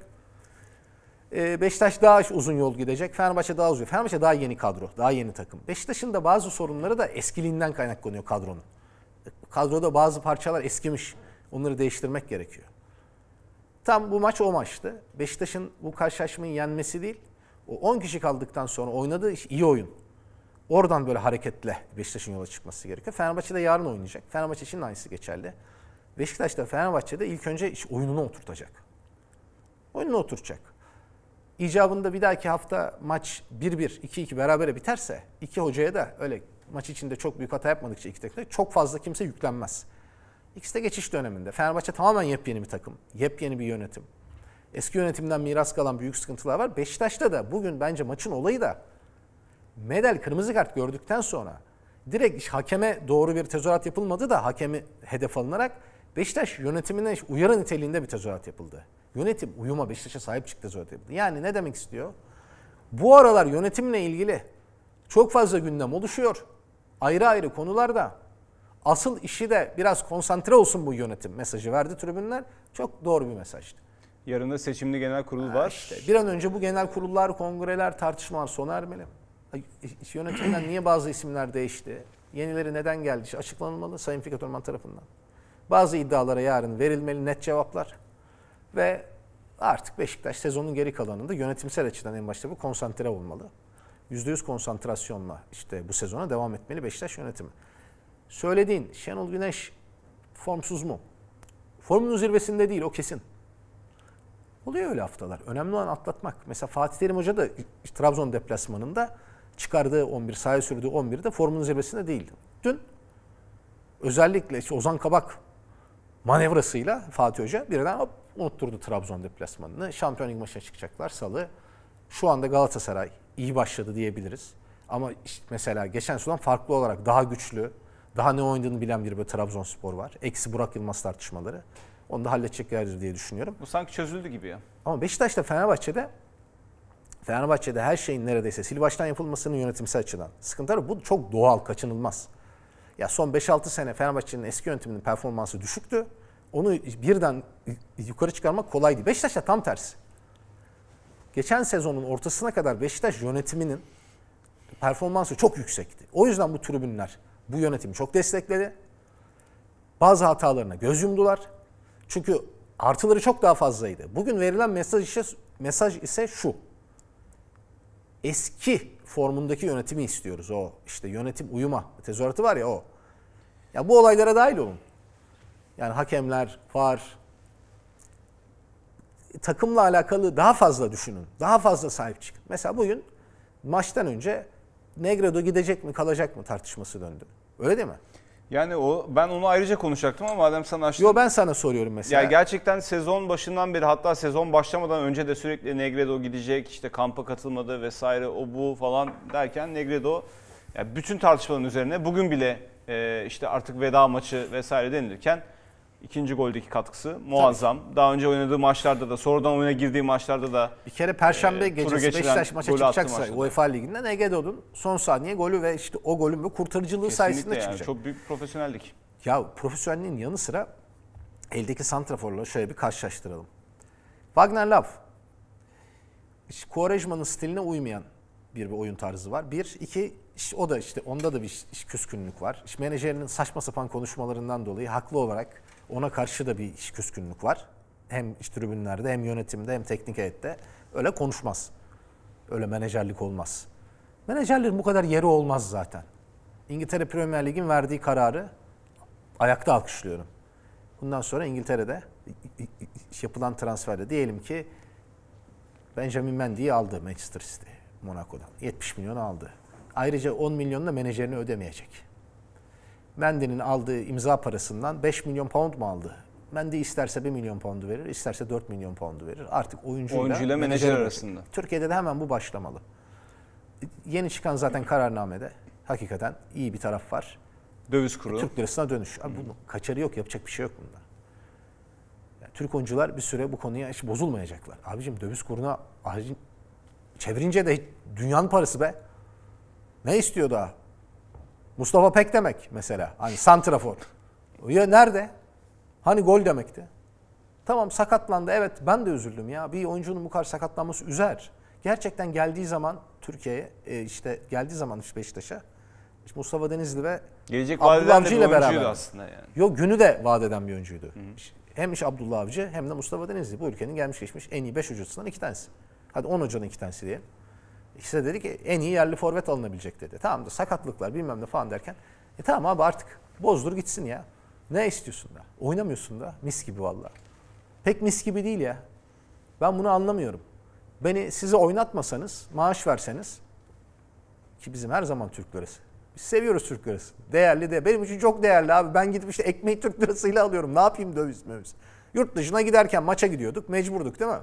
Speaker 2: Ee, Beşiktaş daha uzun yol gidecek. Fenerbahçe daha uzun. Fenerbahçe daha yeni kadro, daha yeni takım. Beşiktaş'ın da bazı sorunları da eskiliğinden kaynaklanıyor kadronun. Kadroda bazı parçalar eskimiş. Onları değiştirmek gerekiyor. Tam bu maç o maçtı. Beşiktaş'ın bu karşılaşmayı yenmesi değil. O 10 kişi kaldıktan sonra oynadığı iyi oyun. Oradan böyle hareketle Beşiktaş'ın yola çıkması gerekiyor. Fenerbahçe de yarın oynayacak. Fenerbahçe için de aynısı geçerli. Beşiktaş da Fenerbahçe'de ilk önce iş oyununu oturtacak. Oyununu oturtacak icabında bir dahaki hafta maç 1-1, 2-2 berabere biterse iki hocaya da öyle maç içinde çok büyük hata yapmadıkça iki takımda çok fazla kimse yüklenmez. İkisi de geçiş döneminde. Fenerbahçe tamamen yepyeni bir takım. Yepyeni bir yönetim. Eski yönetimden miras kalan büyük sıkıntılar var. Beşiktaş'ta da bugün bence maçın olayı da medal kırmızı kart gördükten sonra direkt hakeme doğru bir tezahürat yapılmadı da hakemi hedef alınarak Beşiktaş yönetimine uyarı niteliğinde bir tezahürat yapıldı. Yönetim uyuma Beşiktaş'a sahip çıktı zaten. Yani ne demek istiyor? Bu aralar yönetimle ilgili çok fazla gündem oluşuyor. Ayrı ayrı konularda. Asıl işi de biraz konsantre olsun bu yönetim mesajı verdi tribünler. Çok doğru bir mesajdı. Yarın da seçimli genel kurul var. Işte, bir an önce bu genel kurullar, kongreler, tartışmalar sona ermeli. Yönetimden niye bazı isimler değişti? Yenileri neden geldi? İşte açıklanılmalı Sayın Fikret Orman tarafından. Bazı iddialara yarın verilmeli net cevaplar. Ve artık Beşiktaş sezonun geri kalanında yönetimsel açıdan en başta bu konsantre olmalı. %100 konsantrasyonla işte bu sezona devam etmeli Beşiktaş yönetimi. Söylediğin Şenol Güneş formsuz mu? Formunun zirvesinde değil o kesin. Oluyor öyle haftalar. Önemli olan atlatmak. Mesela Fatih Terim Hoca da Trabzon deplasmanında çıkardığı 11, sahaya sürdüğü 11 de formunun zirvesinde değildi. Dün özellikle işte Ozan Kabak manevrasıyla Fatih Hoca birden hop unutturdu Trabzon deplasmanını. Şampiyonluk maçına çıkacaklar salı. Şu anda Galatasaray iyi başladı diyebiliriz. Ama işte mesela geçen sezon farklı olarak daha güçlü, daha ne oynadığını bilen bir böyle Trabzonspor var. Eksi Burak Yılmaz tartışmaları. Onu da halledeceklerdir diye düşünüyorum.
Speaker 1: Bu sanki çözüldü gibi ya.
Speaker 2: Ama Beşiktaş'ta Fenerbahçe'de Fenerbahçe'de her şeyin neredeyse sil baştan yapılmasının yönetimsel açıdan sıkıntıları bu çok doğal, kaçınılmaz. Ya son 5-6 sene Fenerbahçe'nin eski yönetiminin performansı düşüktü onu birden yukarı çıkarmak kolaydı. değil. Beşiktaş'ta tam tersi. Geçen sezonun ortasına kadar Beşiktaş yönetiminin performansı çok yüksekti. O yüzden bu tribünler bu yönetimi çok destekledi. Bazı hatalarına göz yumdular. Çünkü artıları çok daha fazlaydı. Bugün verilen mesaj ise, mesaj ise şu. Eski formundaki yönetimi istiyoruz. O işte yönetim uyuma tezahüratı var ya o. Ya bu olaylara dahil olun. Yani hakemler, var takımla alakalı daha fazla düşünün. Daha fazla sahip çıkın. Mesela bugün maçtan önce Negredo gidecek mi kalacak mı tartışması döndü. Öyle değil mi?
Speaker 1: Yani o ben onu ayrıca konuşacaktım ama madem sen açtın. Yo ben sana
Speaker 2: soruyorum mesela. Ya
Speaker 1: gerçekten sezon başından beri hatta sezon başlamadan önce de sürekli Negredo gidecek işte kampa katılmadı vesaire o bu falan derken Negredo yani bütün tartışmaların üzerine bugün bile e, işte artık veda maçı vesaire denilirken İkinci goldeki katkısı muazzam. Tabii. Daha önce oynadığı maçlarda da sonradan oyuna girdiği maçlarda da bir kere perşembe e, gecesi Beşiktaş maça çıkacaksa UEFA
Speaker 2: liginden Egedo'nun son saniye golü ve işte o golün ve kurtarıcılığı Kesinlikle sayesinde yani. çıkacak. Çok büyük profesyonellik. Ya profesyonelliğin yanı sıra eldeki santraforla şöyle bir karşılaştıralım. Wagner Love Quaresma'nın stiline uymayan bir, bir oyun tarzı var. Bir, iki işte o da işte onda da bir küskünlük var. İş menajerinin saçma sapan konuşmalarından dolayı haklı olarak ona karşı da bir küskünlük var. Hem iş tribünlerde hem yönetimde hem teknik heyette öyle konuşmaz. Öyle menajerlik olmaz. Menajerlerin bu kadar yeri olmaz zaten. İngiltere Premier Lig'in verdiği kararı ayakta alkışlıyorum. Bundan sonra İngiltere'de yapılan transferde diyelim ki Benjamin Mendy'yi aldı Manchester City Monaco'dan. 70 milyon aldı. Ayrıca 10 milyonu da menajerini ödemeyecek. Mendy'nin aldığı imza parasından 5 milyon pound mu aldı? Mendy isterse 1 milyon poundu verir, isterse 4 milyon poundu verir. Artık oyuncuyla, oyuncuyla menajer, arasında. Türkiye'de de hemen bu başlamalı. Yeni çıkan zaten kararnamede hakikaten iyi bir taraf var. Döviz kuru. E, Türk lirasına dönüş. Abi bunun kaçarı yok, yapacak bir şey yok bunda. Yani Türk oyuncular bir süre bu konuya hiç bozulmayacaklar. Abicim döviz kuruna çevirince de dünyanın parası be. Ne istiyor daha? Mustafa Pek demek mesela. Hani santrafor. Ya nerede? Hani gol demekti. Tamam sakatlandı. Evet ben de üzüldüm ya. Bir oyuncunun bu kadar sakatlanması üzer. Gerçekten geldiği zaman Türkiye'ye e, işte geldiği zaman işte Beşiktaş'a işte Mustafa Denizli ve Gelecek Abdullah Avcı ile beraber. aslında yani. Yok günü de vaat eden bir oyuncuydu. Hı hı. Hem işte Abdullah Avcı hem de Mustafa Denizli. Bu ülkenin gelmiş geçmiş en iyi 5 hocasından iki tanesi. Hadi 10 hocanın iki tanesi diye. İşte dedi ki en iyi yerli forvet alınabilecek dedi. Tamam da sakatlıklar bilmem ne falan derken. E tamam abi artık bozdur gitsin ya. Ne istiyorsun da? Oynamıyorsun da. Mis gibi valla. Pek mis gibi değil ya. Ben bunu anlamıyorum. Beni size oynatmasanız, maaş verseniz ki bizim her zaman Türk lirası. Biz seviyoruz Türk lirası. Değerli de. Benim için çok değerli abi. Ben gidip işte ekmeği Türk lirasıyla alıyorum. Ne yapayım döviz möviz. Yurt dışına giderken maça gidiyorduk. Mecburduk değil mi?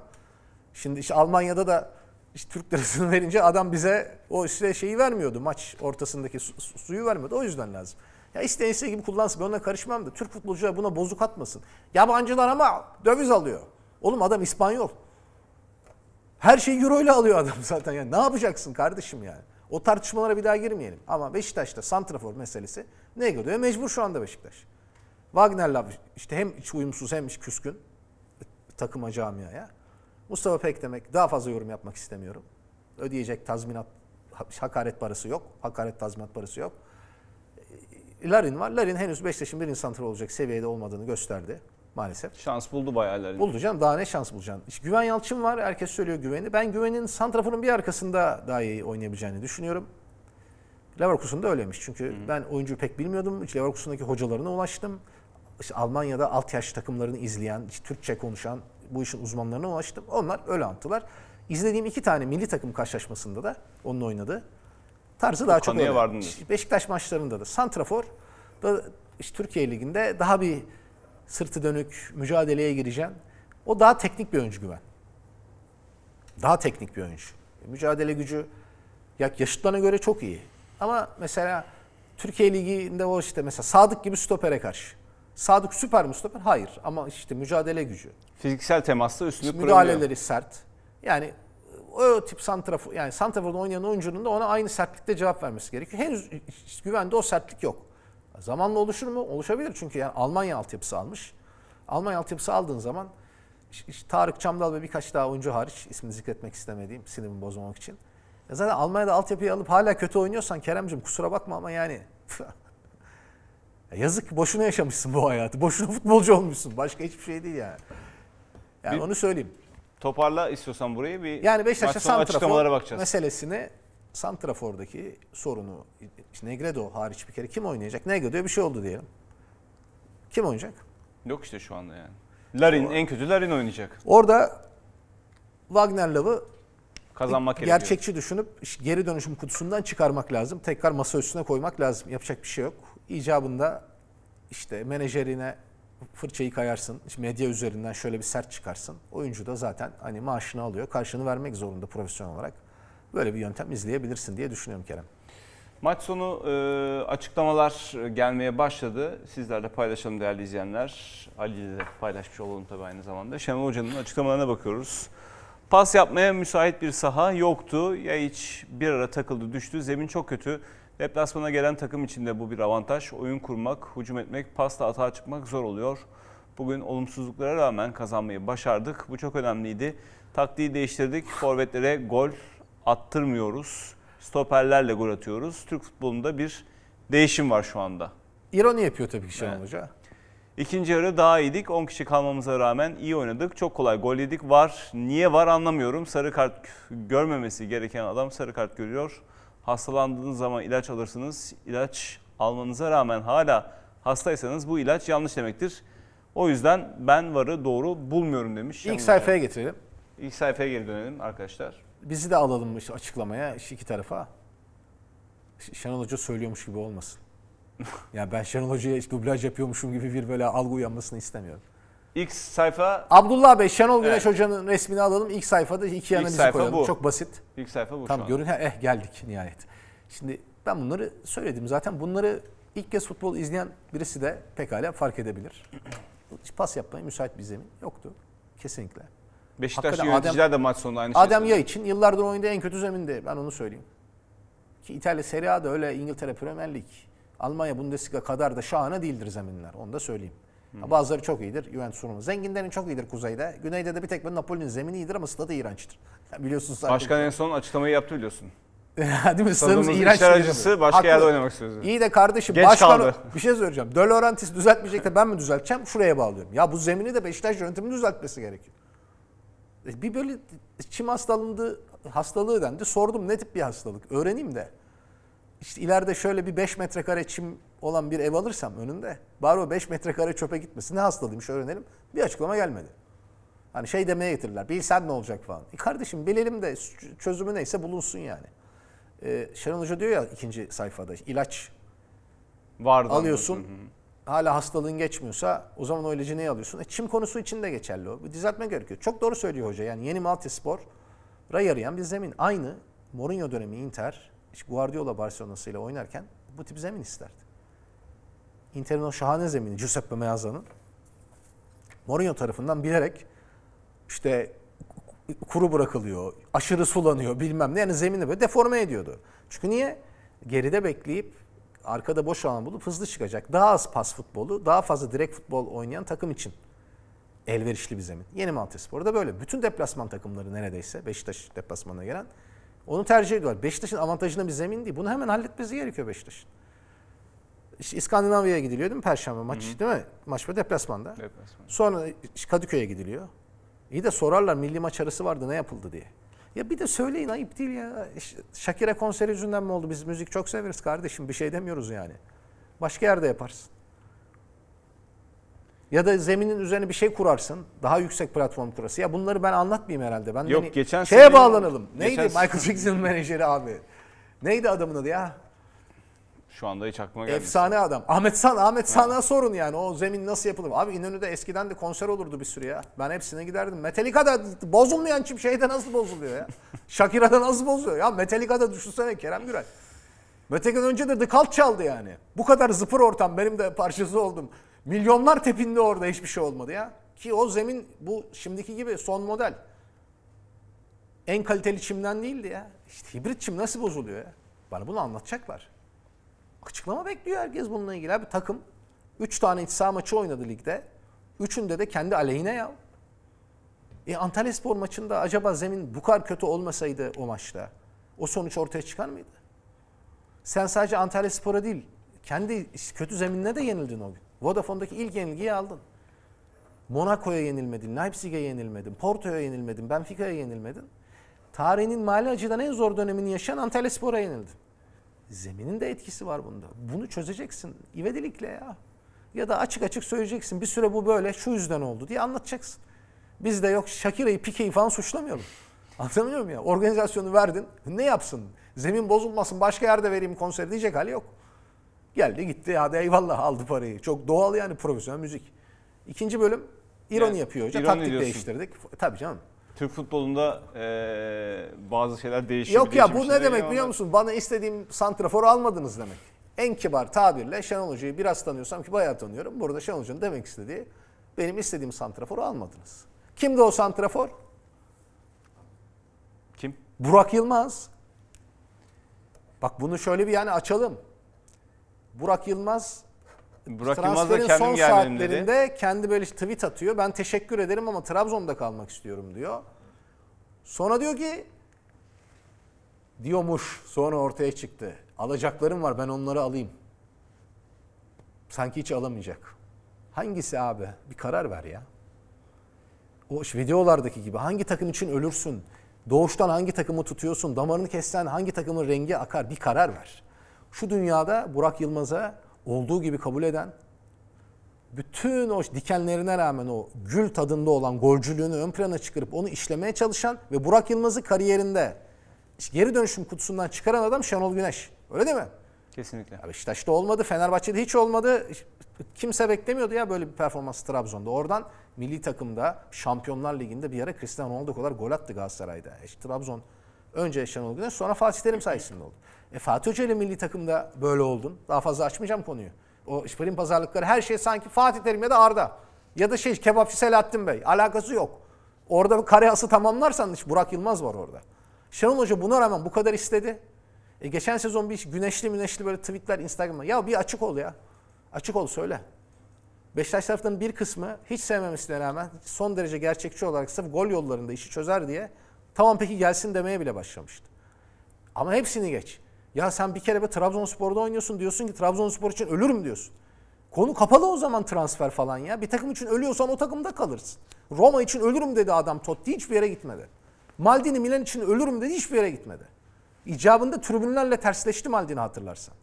Speaker 2: Şimdi işte Almanya'da da işte Türk lirasını verince adam bize o işte şeyi vermiyordu. Maç ortasındaki su, suyu vermiyordu. O yüzden lazım. Ya isteyense gibi kullansın. Ben ona karışmam da. Türk futbolcular buna bozuk atmasın. Yabancılar ama döviz alıyor. Oğlum adam İspanyol. Her şeyi euro ile alıyor adam zaten. Yani ne yapacaksın kardeşim yani? O tartışmalara bir daha girmeyelim. Ama Beşiktaş'ta santrafor meselesi neye göre mecbur şu anda Beşiktaş. Wagner'la işte hem hiç uyumsuz hem hiç küskün takıma camiaya. Mustafa Pek demek daha fazla yorum yapmak istemiyorum. Ödeyecek tazminat, hakaret parası yok. Hakaret tazminat parası yok. Ee, Larin var. Larin henüz Beşiktaş'ın bir santrı olacak seviyede olmadığını gösterdi maalesef. Şans buldu bayağı Larin. Buldu canım daha ne şans bulacaksın. İşte Güven Yalçın var herkes söylüyor Güven'i. Ben Güven'in santraforun bir arkasında daha iyi oynayabileceğini düşünüyorum. Leverkusen de öyleymiş. Çünkü hı ben oyuncuyu pek bilmiyordum. İşte Leverkusen'daki hocalarına ulaştım. İşte Almanya'da alt yaş takımlarını izleyen, işte Türkçe konuşan bu işin uzmanlarına ulaştım. Onlar öyle anlattılar. İzlediğim iki tane milli takım karşılaşmasında da onun oynadığı tarzı o daha çok öyle. Beşiktaş maçlarında da Santrafor da işte Türkiye Ligi'nde daha bir sırtı dönük mücadeleye gireceğim. O daha teknik bir oyuncu güven. Daha teknik bir oyuncu. Mücadele gücü ya yaşıtlarına göre çok iyi. Ama mesela Türkiye Ligi'nde o işte mesela Sadık gibi stopere karşı. Sadık süper Mustafa hayır ama işte mücadele gücü. Fiziksel temasta üstünlük işte kuramıyor. Müdahaleleri sert. Yani o tip santrafor yani santraforda oynayan oyuncunun da ona aynı sertlikte cevap vermesi gerekiyor. Henüz güvende o sertlik yok. Zamanla oluşur mu? Oluşabilir çünkü yani Almanya altyapısı almış. Almanya altyapısı aldığın zaman Tarık Çamdal ve birkaç daha oyuncu hariç ismini zikretmek istemediğim sinirimi bozmamak için. Ya zaten Almanya'da altyapıyı alıp hala kötü oynuyorsan Kerem'cim kusura bakma ama yani yazık boşuna yaşamışsın bu hayatı. Boşuna futbolcu olmuşsun. Başka hiçbir şey değil yani. Yani bir onu söyleyeyim.
Speaker 1: Toparla istiyorsan burayı bir Yani Beşiktaş'a santrafor
Speaker 2: meselesini santrafordaki sorunu işte Negredo hariç bir kere kim oynayacak? Negredo'ya bir şey oldu diyelim. Kim oynayacak?
Speaker 1: Yok işte şu anda yani. Larin en kötü Larin oynayacak.
Speaker 2: Orada Wagner Love'ı
Speaker 1: kazanmak gerekiyor. Gerçekçi
Speaker 2: düşünüp geri dönüşüm kutusundan çıkarmak lazım. Tekrar masa üstüne koymak lazım. Yapacak bir şey yok icabında işte menajerine fırçayı kayarsın, medya üzerinden şöyle bir sert çıkarsın. Oyuncu da zaten hani maaşını alıyor, karşını vermek zorunda profesyonel olarak. Böyle bir yöntem izleyebilirsin diye düşünüyorum Kerem.
Speaker 1: Maç sonu e, açıklamalar gelmeye başladı. Sizlerle paylaşalım değerli izleyenler. Ali de paylaşmış olalım tabii aynı zamanda. Şenol Hoca'nın açıklamalarına bakıyoruz. Pas yapmaya müsait bir saha yoktu. Ya hiç bir ara takıldı düştü. Zemin çok kötü. Deplasmana gelen takım için de bu bir avantaj. Oyun kurmak, hücum etmek, pasta atağa çıkmak zor oluyor. Bugün olumsuzluklara rağmen kazanmayı başardık. Bu çok önemliydi. Taktiği değiştirdik. Forvetlere gol attırmıyoruz. Stoperlerle gol atıyoruz. Türk futbolunda bir değişim var şu anda. İroni yapıyor tabii ki Şenol evet. Hoca. İkinci yarı daha iyiydik. 10 kişi kalmamıza rağmen iyi oynadık. Çok kolay gol yedik. Var. Niye var anlamıyorum. Sarı kart görmemesi gereken adam sarı kart görüyor hastalandığınız zaman ilaç alırsınız. İlaç almanıza rağmen hala hastaysanız bu ilaç yanlış demektir. O yüzden ben varı doğru bulmuyorum demiş. İlk sayfaya getirelim. İlk sayfaya geri dönelim arkadaşlar.
Speaker 2: Bizi de alalım mı açıklamaya şu iki tarafa. Şenol Hoca söylüyormuş gibi olmasın. ya ben Şenol Hoca'ya hiç dublaj yapıyormuşum gibi bir böyle algı uyanmasını istemiyorum. İlk sayfa... Abdullah Bey, Şenol Güneş evet. Hoca'nın resmini alalım. İlk sayfada iki İlk analizi koyalım. Bu. Çok basit.
Speaker 1: İlk sayfa bu Tamam görün.
Speaker 2: Ha, eh geldik nihayet. Şimdi ben bunları söyledim. Zaten bunları ilk kez futbol izleyen birisi de pekala fark edebilir. Hiç pas yapmaya müsait bir zemin yoktu. Kesinlikle.
Speaker 1: Beşiktaşlı yöneticiler de maç sonunda aynı şey. Adem ya için
Speaker 2: yıllardır oyunda en kötü zeminde. Ben onu söyleyeyim. Ki İtalya Serie A da öyle İngiltere Premier Lig. Almanya Bundesliga kadar da şahane değildir zeminler. Onu da söyleyeyim. Hmm. Bazıları çok iyidir Juventus'un. Zenginlerin çok iyidir kuzeyde. Güneyde de bir tek Napoli'nin zemini iyidir ama stadı iğrençtir. biliyorsunuz zaten. Başkan
Speaker 1: en son açıklamayı yaptı biliyorsun.
Speaker 2: Değil mi? Stadımız iğrenç. İş acısı başka Haklı. yerde oynamak istiyoruz. İyi de kardeşim Geç başkan kaldı. bir şey söyleyeceğim. De Laurentiis düzeltmeyecek de ben mi düzelteceğim? Şuraya bağlıyorum. Ya bu zemini de Beşiktaş yönetimin düzeltmesi gerekiyor. E, bir böyle çim hastalandı, hastalığı dendi. Sordum ne tip bir hastalık? Öğreneyim de. İşte ileride şöyle bir 5 metrekare çim olan bir ev alırsam önünde bari o 5 metrekare çöpe gitmesin. Ne hastalıymış öğrenelim. Bir açıklama gelmedi. Hani şey demeye getirirler. Bilsen ne olacak falan. E kardeşim bilelim de çözümü neyse bulunsun yani. Ee, Şenol Hoca diyor ya ikinci sayfada ilaç Vardı alıyorsun. Hı hı. Hala hastalığın geçmiyorsa o zaman o ilacı neye alıyorsun? E, çim konusu için de geçerli o. Bir düzeltme gerekiyor. Çok doğru söylüyor hoca. Yani yeni Malatya Spor'a yarayan bir zemin. Aynı Mourinho dönemi Inter, işte Guardiola Barcelona'sıyla oynarken bu tip zemin isterdi. Inter'in o şahane zemini Giuseppe Meazza'nın Mourinho tarafından bilerek işte kuru bırakılıyor, aşırı sulanıyor bilmem ne. Yani zemini böyle deforme ediyordu. Çünkü niye? Geride bekleyip arkada boş alan bulup hızlı çıkacak. Daha az pas futbolu, daha fazla direkt futbol oynayan takım için elverişli bir zemin. Yeni Malatyaspor da böyle. Bütün deplasman takımları neredeyse Beşiktaş deplasmanına gelen onu tercih ediyorlar. Beşiktaş'ın avantajına bir zemin değil. Bunu hemen halletmesi gerekiyor Beşiktaş'ın. İşte İskandinavya'ya gidiliyor değil mi Perşembe maçı Hı-hı. değil mi? Maç ve deplasmanda. Deplasman. Sonra Kadıköy'e gidiliyor. İyi de sorarlar milli maç arası vardı ne yapıldı diye. Ya bir de söyleyin ayıp değil ya. Şakir'e konseri yüzünden mi oldu? Biz müzik çok severiz kardeşim bir şey demiyoruz yani. Başka yerde yaparsın. Ya da zeminin üzerine bir şey kurarsın. Daha yüksek platform kurası. Ya bunları ben anlatmayayım herhalde. Ben Yok, hani geçen şeye sene, bağlanalım. Neydi Michael Jackson menajeri abi? Neydi adamın adı ya?
Speaker 1: Şu anda hiç aklıma gelmedi. Efsane
Speaker 2: adam. Ahmet San, Ahmet San'a sorun yani. O zemin nasıl yapılır? Abi İnönü'de eskiden de konser olurdu bir sürü ya. Ben hepsine giderdim. Metallica'da bozulmayan çim şeyde nasıl bozuluyor ya? Shakira'da nasıl bozuluyor? Ya Metallica'da düşünsene Kerem Güray. Öteki önce de The Cult çaldı yani. Bu kadar zıpır ortam benim de parçası oldum. Milyonlar tepindi orada hiçbir şey olmadı ya. Ki o zemin bu şimdiki gibi son model. En kaliteli çimden değildi ya. İşte hibrit çim nasıl bozuluyor ya? Bana bunu anlatacaklar. Açıklama bekliyor herkes bununla ilgili. Abi takım 3 tane iç saha maçı oynadı ligde. Üçünde de kendi aleyhine ya. E Antalya Spor maçında acaba zemin bu kadar kötü olmasaydı o maçta o sonuç ortaya çıkar mıydı? Sen sadece Antalya Spor'a değil kendi kötü zeminine de yenildin o gün. Vodafone'daki ilk yenilgiyi aldın. Monaco'ya yenilmedin, Leipzig'e yenilmedin, Porto'ya yenilmedin, Benfica'ya yenilmedin. Tarihinin mali açıdan en zor dönemini yaşayan Antalya Spor'a yenildin. Zeminin de etkisi var bunda. Bunu çözeceksin ivedilikle ya. Ya da açık açık söyleyeceksin. Bir süre bu böyle şu yüzden oldu diye anlatacaksın. Biz de yok Şakira'yı Pike'yi falan suçlamıyorum. Anlamıyor muyum ya? Organizasyonu verdin. Ne yapsın? Zemin bozulmasın başka yerde vereyim konser diyecek hali yok. Geldi gitti hadi eyvallah aldı parayı. Çok doğal yani profesyonel müzik. İkinci bölüm ironi yani, yapıyor hoca. Taktik diyorsun. değiştirdik. Tabii canım.
Speaker 1: Türk futbolunda e, bazı şeyler değişiyor. Yok ya bu ne demek ama... biliyor
Speaker 2: musun? Bana istediğim santraforu almadınız demek. En kibar tabirle Şenol Hoca'yı biraz tanıyorsam ki bayağı tanıyorum. Burada Şenol Hoca'nın demek istediği benim istediğim santraforu almadınız. Kimdi o santrafor? Kim? Burak Yılmaz. Bak bunu şöyle bir yani açalım. Burak Yılmaz
Speaker 1: Burak Yılmaz da kendim son geldiğimde saatlerinde
Speaker 2: kendi böyle tweet atıyor. Ben teşekkür ederim ama Trabzon'da kalmak istiyorum diyor. Sonra diyor ki diyormuş sonra ortaya çıktı. Alacaklarım var ben onları alayım. Sanki hiç alamayacak. Hangisi abi? Bir karar ver ya. O videolardaki gibi hangi takım için ölürsün? Doğuştan hangi takımı tutuyorsun? Damarını kessen hangi takımın rengi akar? Bir karar ver. Şu dünyada Burak Yılmaz'a olduğu gibi kabul eden, bütün o dikenlerine rağmen o gül tadında olan golcülüğünü ön plana çıkarıp onu işlemeye çalışan ve Burak Yılmaz'ı kariyerinde geri dönüşüm kutusundan çıkaran adam Şenol Güneş. Öyle değil mi? Kesinlikle. Ya Beşiktaş'ta olmadı, Fenerbahçe'de hiç olmadı. Kimse beklemiyordu ya böyle bir performans Trabzon'da. Oradan milli takımda Şampiyonlar Ligi'nde bir ara Cristiano Ronaldo kadar gol attı Galatasaray'da. İşte Trabzon önce Şenol Güneş sonra Fatih Terim sayesinde oldu. E Fatih Hoca ile milli takımda böyle oldun. Daha fazla açmayacağım konuyu. O işparin pazarlıkları her şey sanki Fatih Terim ya da Arda. Ya da şey kebapçı Selahattin Bey. Alakası yok. Orada bir kareyası tamamlarsan işte Burak Yılmaz var orada. Şenol Hoca buna rağmen bu kadar istedi. E geçen sezon bir güneşli güneşli böyle tweetler Instagram'da. Ya bir açık ol ya. Açık ol söyle. Beşiktaş tarafından bir kısmı hiç sevmemesine rağmen son derece gerçekçi olarak sırf gol yollarında işi çözer diye tamam peki gelsin demeye bile başlamıştı. Ama hepsini geç. Ya sen bir kere be Trabzonspor'da oynuyorsun diyorsun ki Trabzonspor için ölürüm diyorsun. Konu kapalı o zaman transfer falan ya. Bir takım için ölüyorsan o takımda kalırsın. Roma için ölürüm dedi adam Totti hiçbir yere gitmedi. Maldini Milan için ölürüm dedi hiçbir yere gitmedi. İcabında tribünlerle tersleşti Maldini hatırlarsan.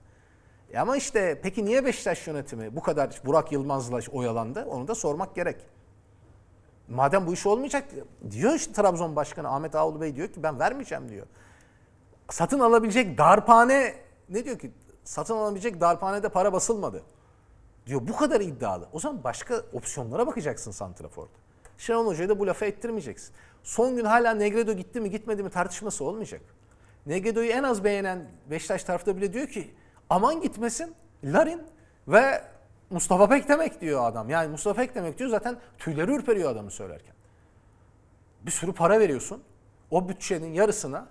Speaker 2: E ama işte peki niye Beşiktaş yönetimi bu kadar Burak Yılmaz'la oyalandı onu da sormak gerek. Madem bu iş olmayacak diyor işte Trabzon Başkanı Ahmet Ağulu Bey diyor ki ben vermeyeceğim diyor satın alabilecek darpane ne diyor ki? Satın alabilecek darphanede para basılmadı. Diyor bu kadar iddialı. O zaman başka opsiyonlara bakacaksın Santrafor'da. Şenol Hoca'ya da bu lafa ettirmeyeceksin. Son gün hala Negredo gitti mi gitmedi mi tartışması olmayacak. Negredo'yu en az beğenen Beşiktaş tarafta bile diyor ki aman gitmesin Larin ve Mustafa Pek demek diyor adam. Yani Mustafa Pek demek diyor zaten tüyleri ürperiyor adamı söylerken. Bir sürü para veriyorsun. O bütçenin yarısına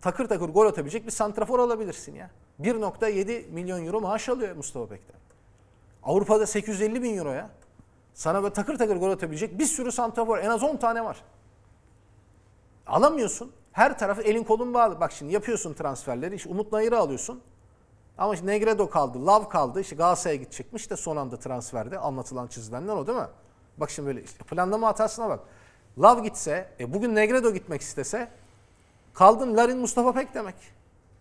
Speaker 2: takır takır gol atabilecek bir santrafor alabilirsin ya. 1.7 milyon euro maaş alıyor Mustafa Bek'ten. Avrupa'da 850 bin euro ya. Sana böyle takır takır gol atabilecek bir sürü santrafor en az 10 tane var. Alamıyorsun. Her tarafı elin kolun bağlı. Bak şimdi yapıyorsun transferleri. İşte Umut Nayır'ı alıyorsun. Ama işte Negredo kaldı, Lav kaldı. İşte Galatasaray'a gidecekmiş de son anda transferde anlatılan çizilenler o değil mi? Bak şimdi böyle işte planlama hatasına bak. Lav gitse, e bugün Negredo gitmek istese Kaldın Larin Mustafa Pek demek.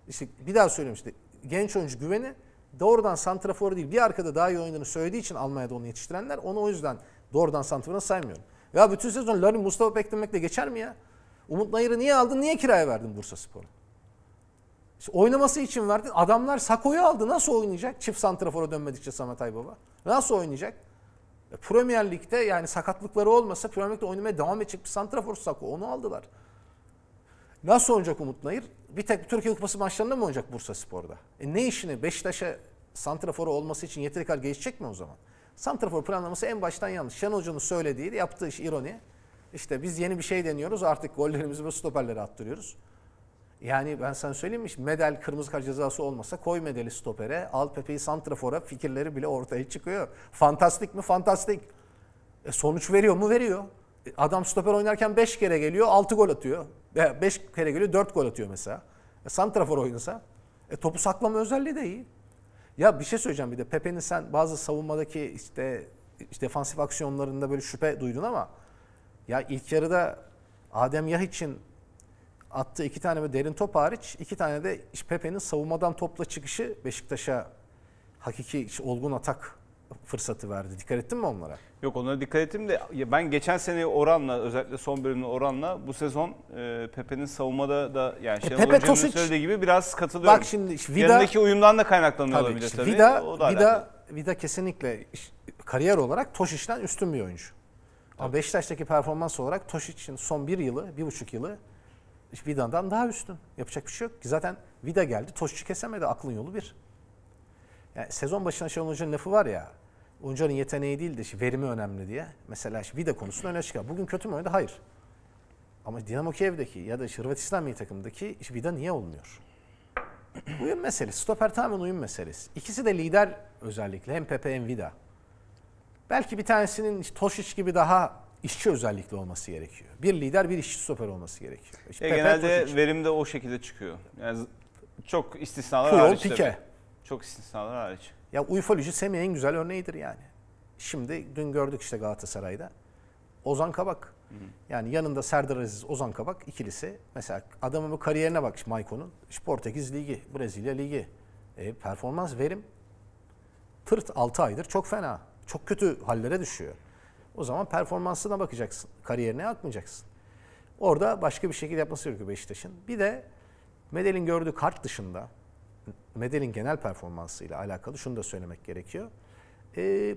Speaker 2: İşte bir daha söylüyorum işte genç oyuncu güveni doğrudan santrafor değil bir arkada daha iyi oynadığını söylediği için Almanya'da onu yetiştirenler onu o yüzden doğrudan santrafora saymıyorum. Ya bütün sezon Larin Mustafa Pek demekle geçer mi ya? Umut Nayır'ı niye aldın niye kiraya verdin Bursa Spor'a? İşte oynaması için verdin. Adamlar Sako'yu aldı. Nasıl oynayacak? Çift santrafora dönmedikçe Samet Aybaba. Nasıl oynayacak? E, Premier Lig'de yani sakatlıkları olmasa Premier Lig'de oynamaya devam edecek bir santrafor Sako. Onu aldılar. Nasıl olacak Umut Nayır? Bir tek Türkiye Kupası maçlarında mı oynayacak Bursa Spor'da? E ne işini Beşiktaş'a santraforu olması için yeteri kadar geçecek mi o zaman? Santrafor planlaması en baştan yanlış. Şen Hoca'nın söylediği, yaptığı iş ironi. İşte biz yeni bir şey deniyoruz artık gollerimizi böyle stoperlere attırıyoruz. Yani ben sana söyleyeyim mi? Medel kırmızı kart cezası olmasa koy medeli stopere, al Pepe'yi santrafora fikirleri bile ortaya çıkıyor. Fantastik mi? Fantastik. E sonuç veriyor mu? Veriyor. Adam stoper oynarken 5 kere geliyor 6 gol atıyor. 5 kere geliyor 4 gol atıyor mesela. E, Santrafor oynasa e, topu saklama özelliği de iyi. Ya bir şey söyleyeceğim bir de Pepe'nin sen bazı savunmadaki işte, işte defansif aksiyonlarında böyle şüphe duydun ama ya ilk yarıda Adem Yahiç'in attığı iki tane ve derin top hariç iki tane de Pepe'nin savunmadan topla çıkışı Beşiktaş'a hakiki olgun atak fırsatı verdi. Dikkat ettin mi onlara?
Speaker 1: Yok onlara dikkat ettim de ben geçen sene oranla özellikle son bölümle oranla bu sezon e, Pepe'nin savunmada da yani e, Şenol e, Pepe Hoca'nın söylediği gibi biraz katılıyorum. Bak şimdi Vida, yanındaki uyumdan da kaynaklanıyor tabii, olabilir tabii. Vida, o da Vida, alakalı.
Speaker 2: Vida kesinlikle kariyer olarak Toşiç'ten üstün bir oyuncu. Ama tabii. Beşiktaş'taki performans olarak Toşiç'in son bir yılı, bir buçuk yılı Vida'dan daha üstün. Yapacak bir şey yok. Zaten Vida geldi Toşiç'i kesemedi aklın yolu bir. Yani sezon başına Şenol Hoca'nın lafı var ya. Oyuncuların yeteneği değil de verimi önemli diye. Mesela işte Vida konusunda öne çıkar. Bugün kötü mü oynadı? Hayır. Ama Dinamo Kiev'deki ya da işte Hırvatistan milli takımdaki işte Vida niye olmuyor? uyum meselesi. Stoper tamamen uyum meselesi. İkisi de lider özellikle. Hem Pepe hem Vida. Belki bir tanesinin işte Toşiç gibi daha işçi özellikle olması gerekiyor. Bir lider bir işçi stoper olması gerekiyor. İşte e, Pepe, genelde Toşiç.
Speaker 1: verim de o şekilde çıkıyor. Yani çok istisnalar Puyol, hariç. Pike. Çok istisnalar hariç.
Speaker 2: Ya ufoloji Semih en güzel örneğidir yani. Şimdi dün gördük işte Galatasaray'da. Ozan Kabak. Hı hı. Yani yanında Serdar Aziz, Ozan Kabak ikilisi. Mesela adamın bu kariyerine bak Maiko'nun. İşte Portekiz Ligi, Brezilya Ligi. E, performans verim tırt 6 aydır çok fena. Çok kötü hallere düşüyor. O zaman performansına bakacaksın. Kariyerine atmayacaksın. Orada başka bir şekilde yapması gerekiyor Beşiktaş'ın. Bir de Medel'in gördüğü kart dışında Medel'in genel performansıyla alakalı şunu da söylemek gerekiyor. E,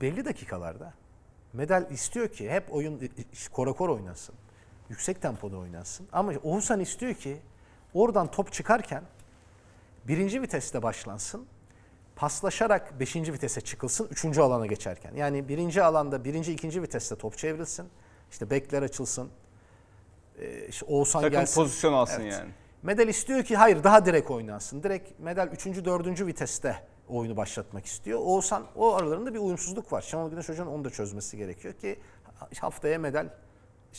Speaker 2: belli dakikalarda Medel istiyor ki hep oyun korakor oynasın. Yüksek tempoda oynasın. Ama Oğuzhan istiyor ki oradan top çıkarken birinci viteste başlansın. Paslaşarak beşinci vitese çıkılsın üçüncü alana geçerken. Yani birinci alanda birinci ikinci viteste top çevrilsin. İşte bekler açılsın. Ee, işte Oğuzhan Takım gelsin. pozisyon alsın evet. yani. Medel istiyor ki hayır daha direkt oynansın. Direkt Medel 3. 4. viteste oyunu başlatmak istiyor. Oğuzhan o aralarında bir uyumsuzluk var. Şenol Güneş Hoca'nın onu da çözmesi gerekiyor ki haftaya Medel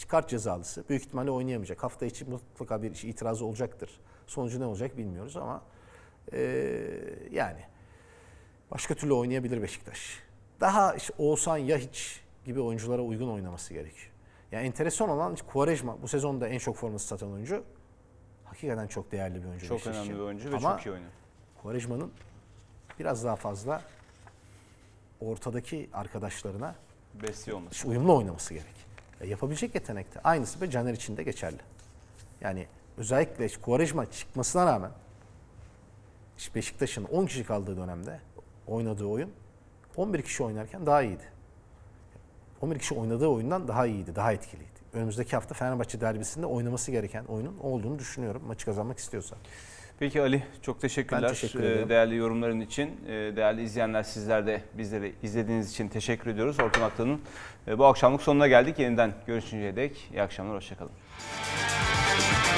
Speaker 2: kart cezalısı. Büyük ihtimalle oynayamayacak. Hafta için mutlaka bir şey, itirazı olacaktır. Sonucu ne olacak bilmiyoruz ama e, yani başka türlü oynayabilir Beşiktaş. Daha işte Oğuzhan ya hiç gibi oyunculara uygun oynaması gerekiyor. Yani enteresan olan Kuvarejma bu sezonda en çok forması satan oyuncu hakikaten çok değerli bir oyuncu. Çok önemli bir oyuncu ve Ama çok iyi oynuyor. Quaresma'nın biraz daha fazla ortadaki arkadaşlarına besliyor olması. Uyumlu oynaması gerek. E, yapabilecek yetenekte. Aynısı ve Caner için de geçerli. Yani özellikle Quaresma çıkmasına rağmen Beşiktaş'ın 10 kişi kaldığı dönemde oynadığı oyun 11 kişi oynarken daha iyiydi. 11 kişi oynadığı oyundan daha iyiydi, daha etkiliydi önümüzdeki hafta Fenerbahçe derbisinde oynaması gereken oyunun olduğunu düşünüyorum maçı kazanmak istiyorsa.
Speaker 1: Peki Ali çok teşekkürler ben teşekkür e, değerli yorumların için. E, değerli izleyenler sizler de bizleri izlediğiniz için teşekkür ediyoruz. Orta Nokta'nın e, bu akşamlık sonuna geldik. Yeniden görüşünceye dek iyi akşamlar, hoşçakalın.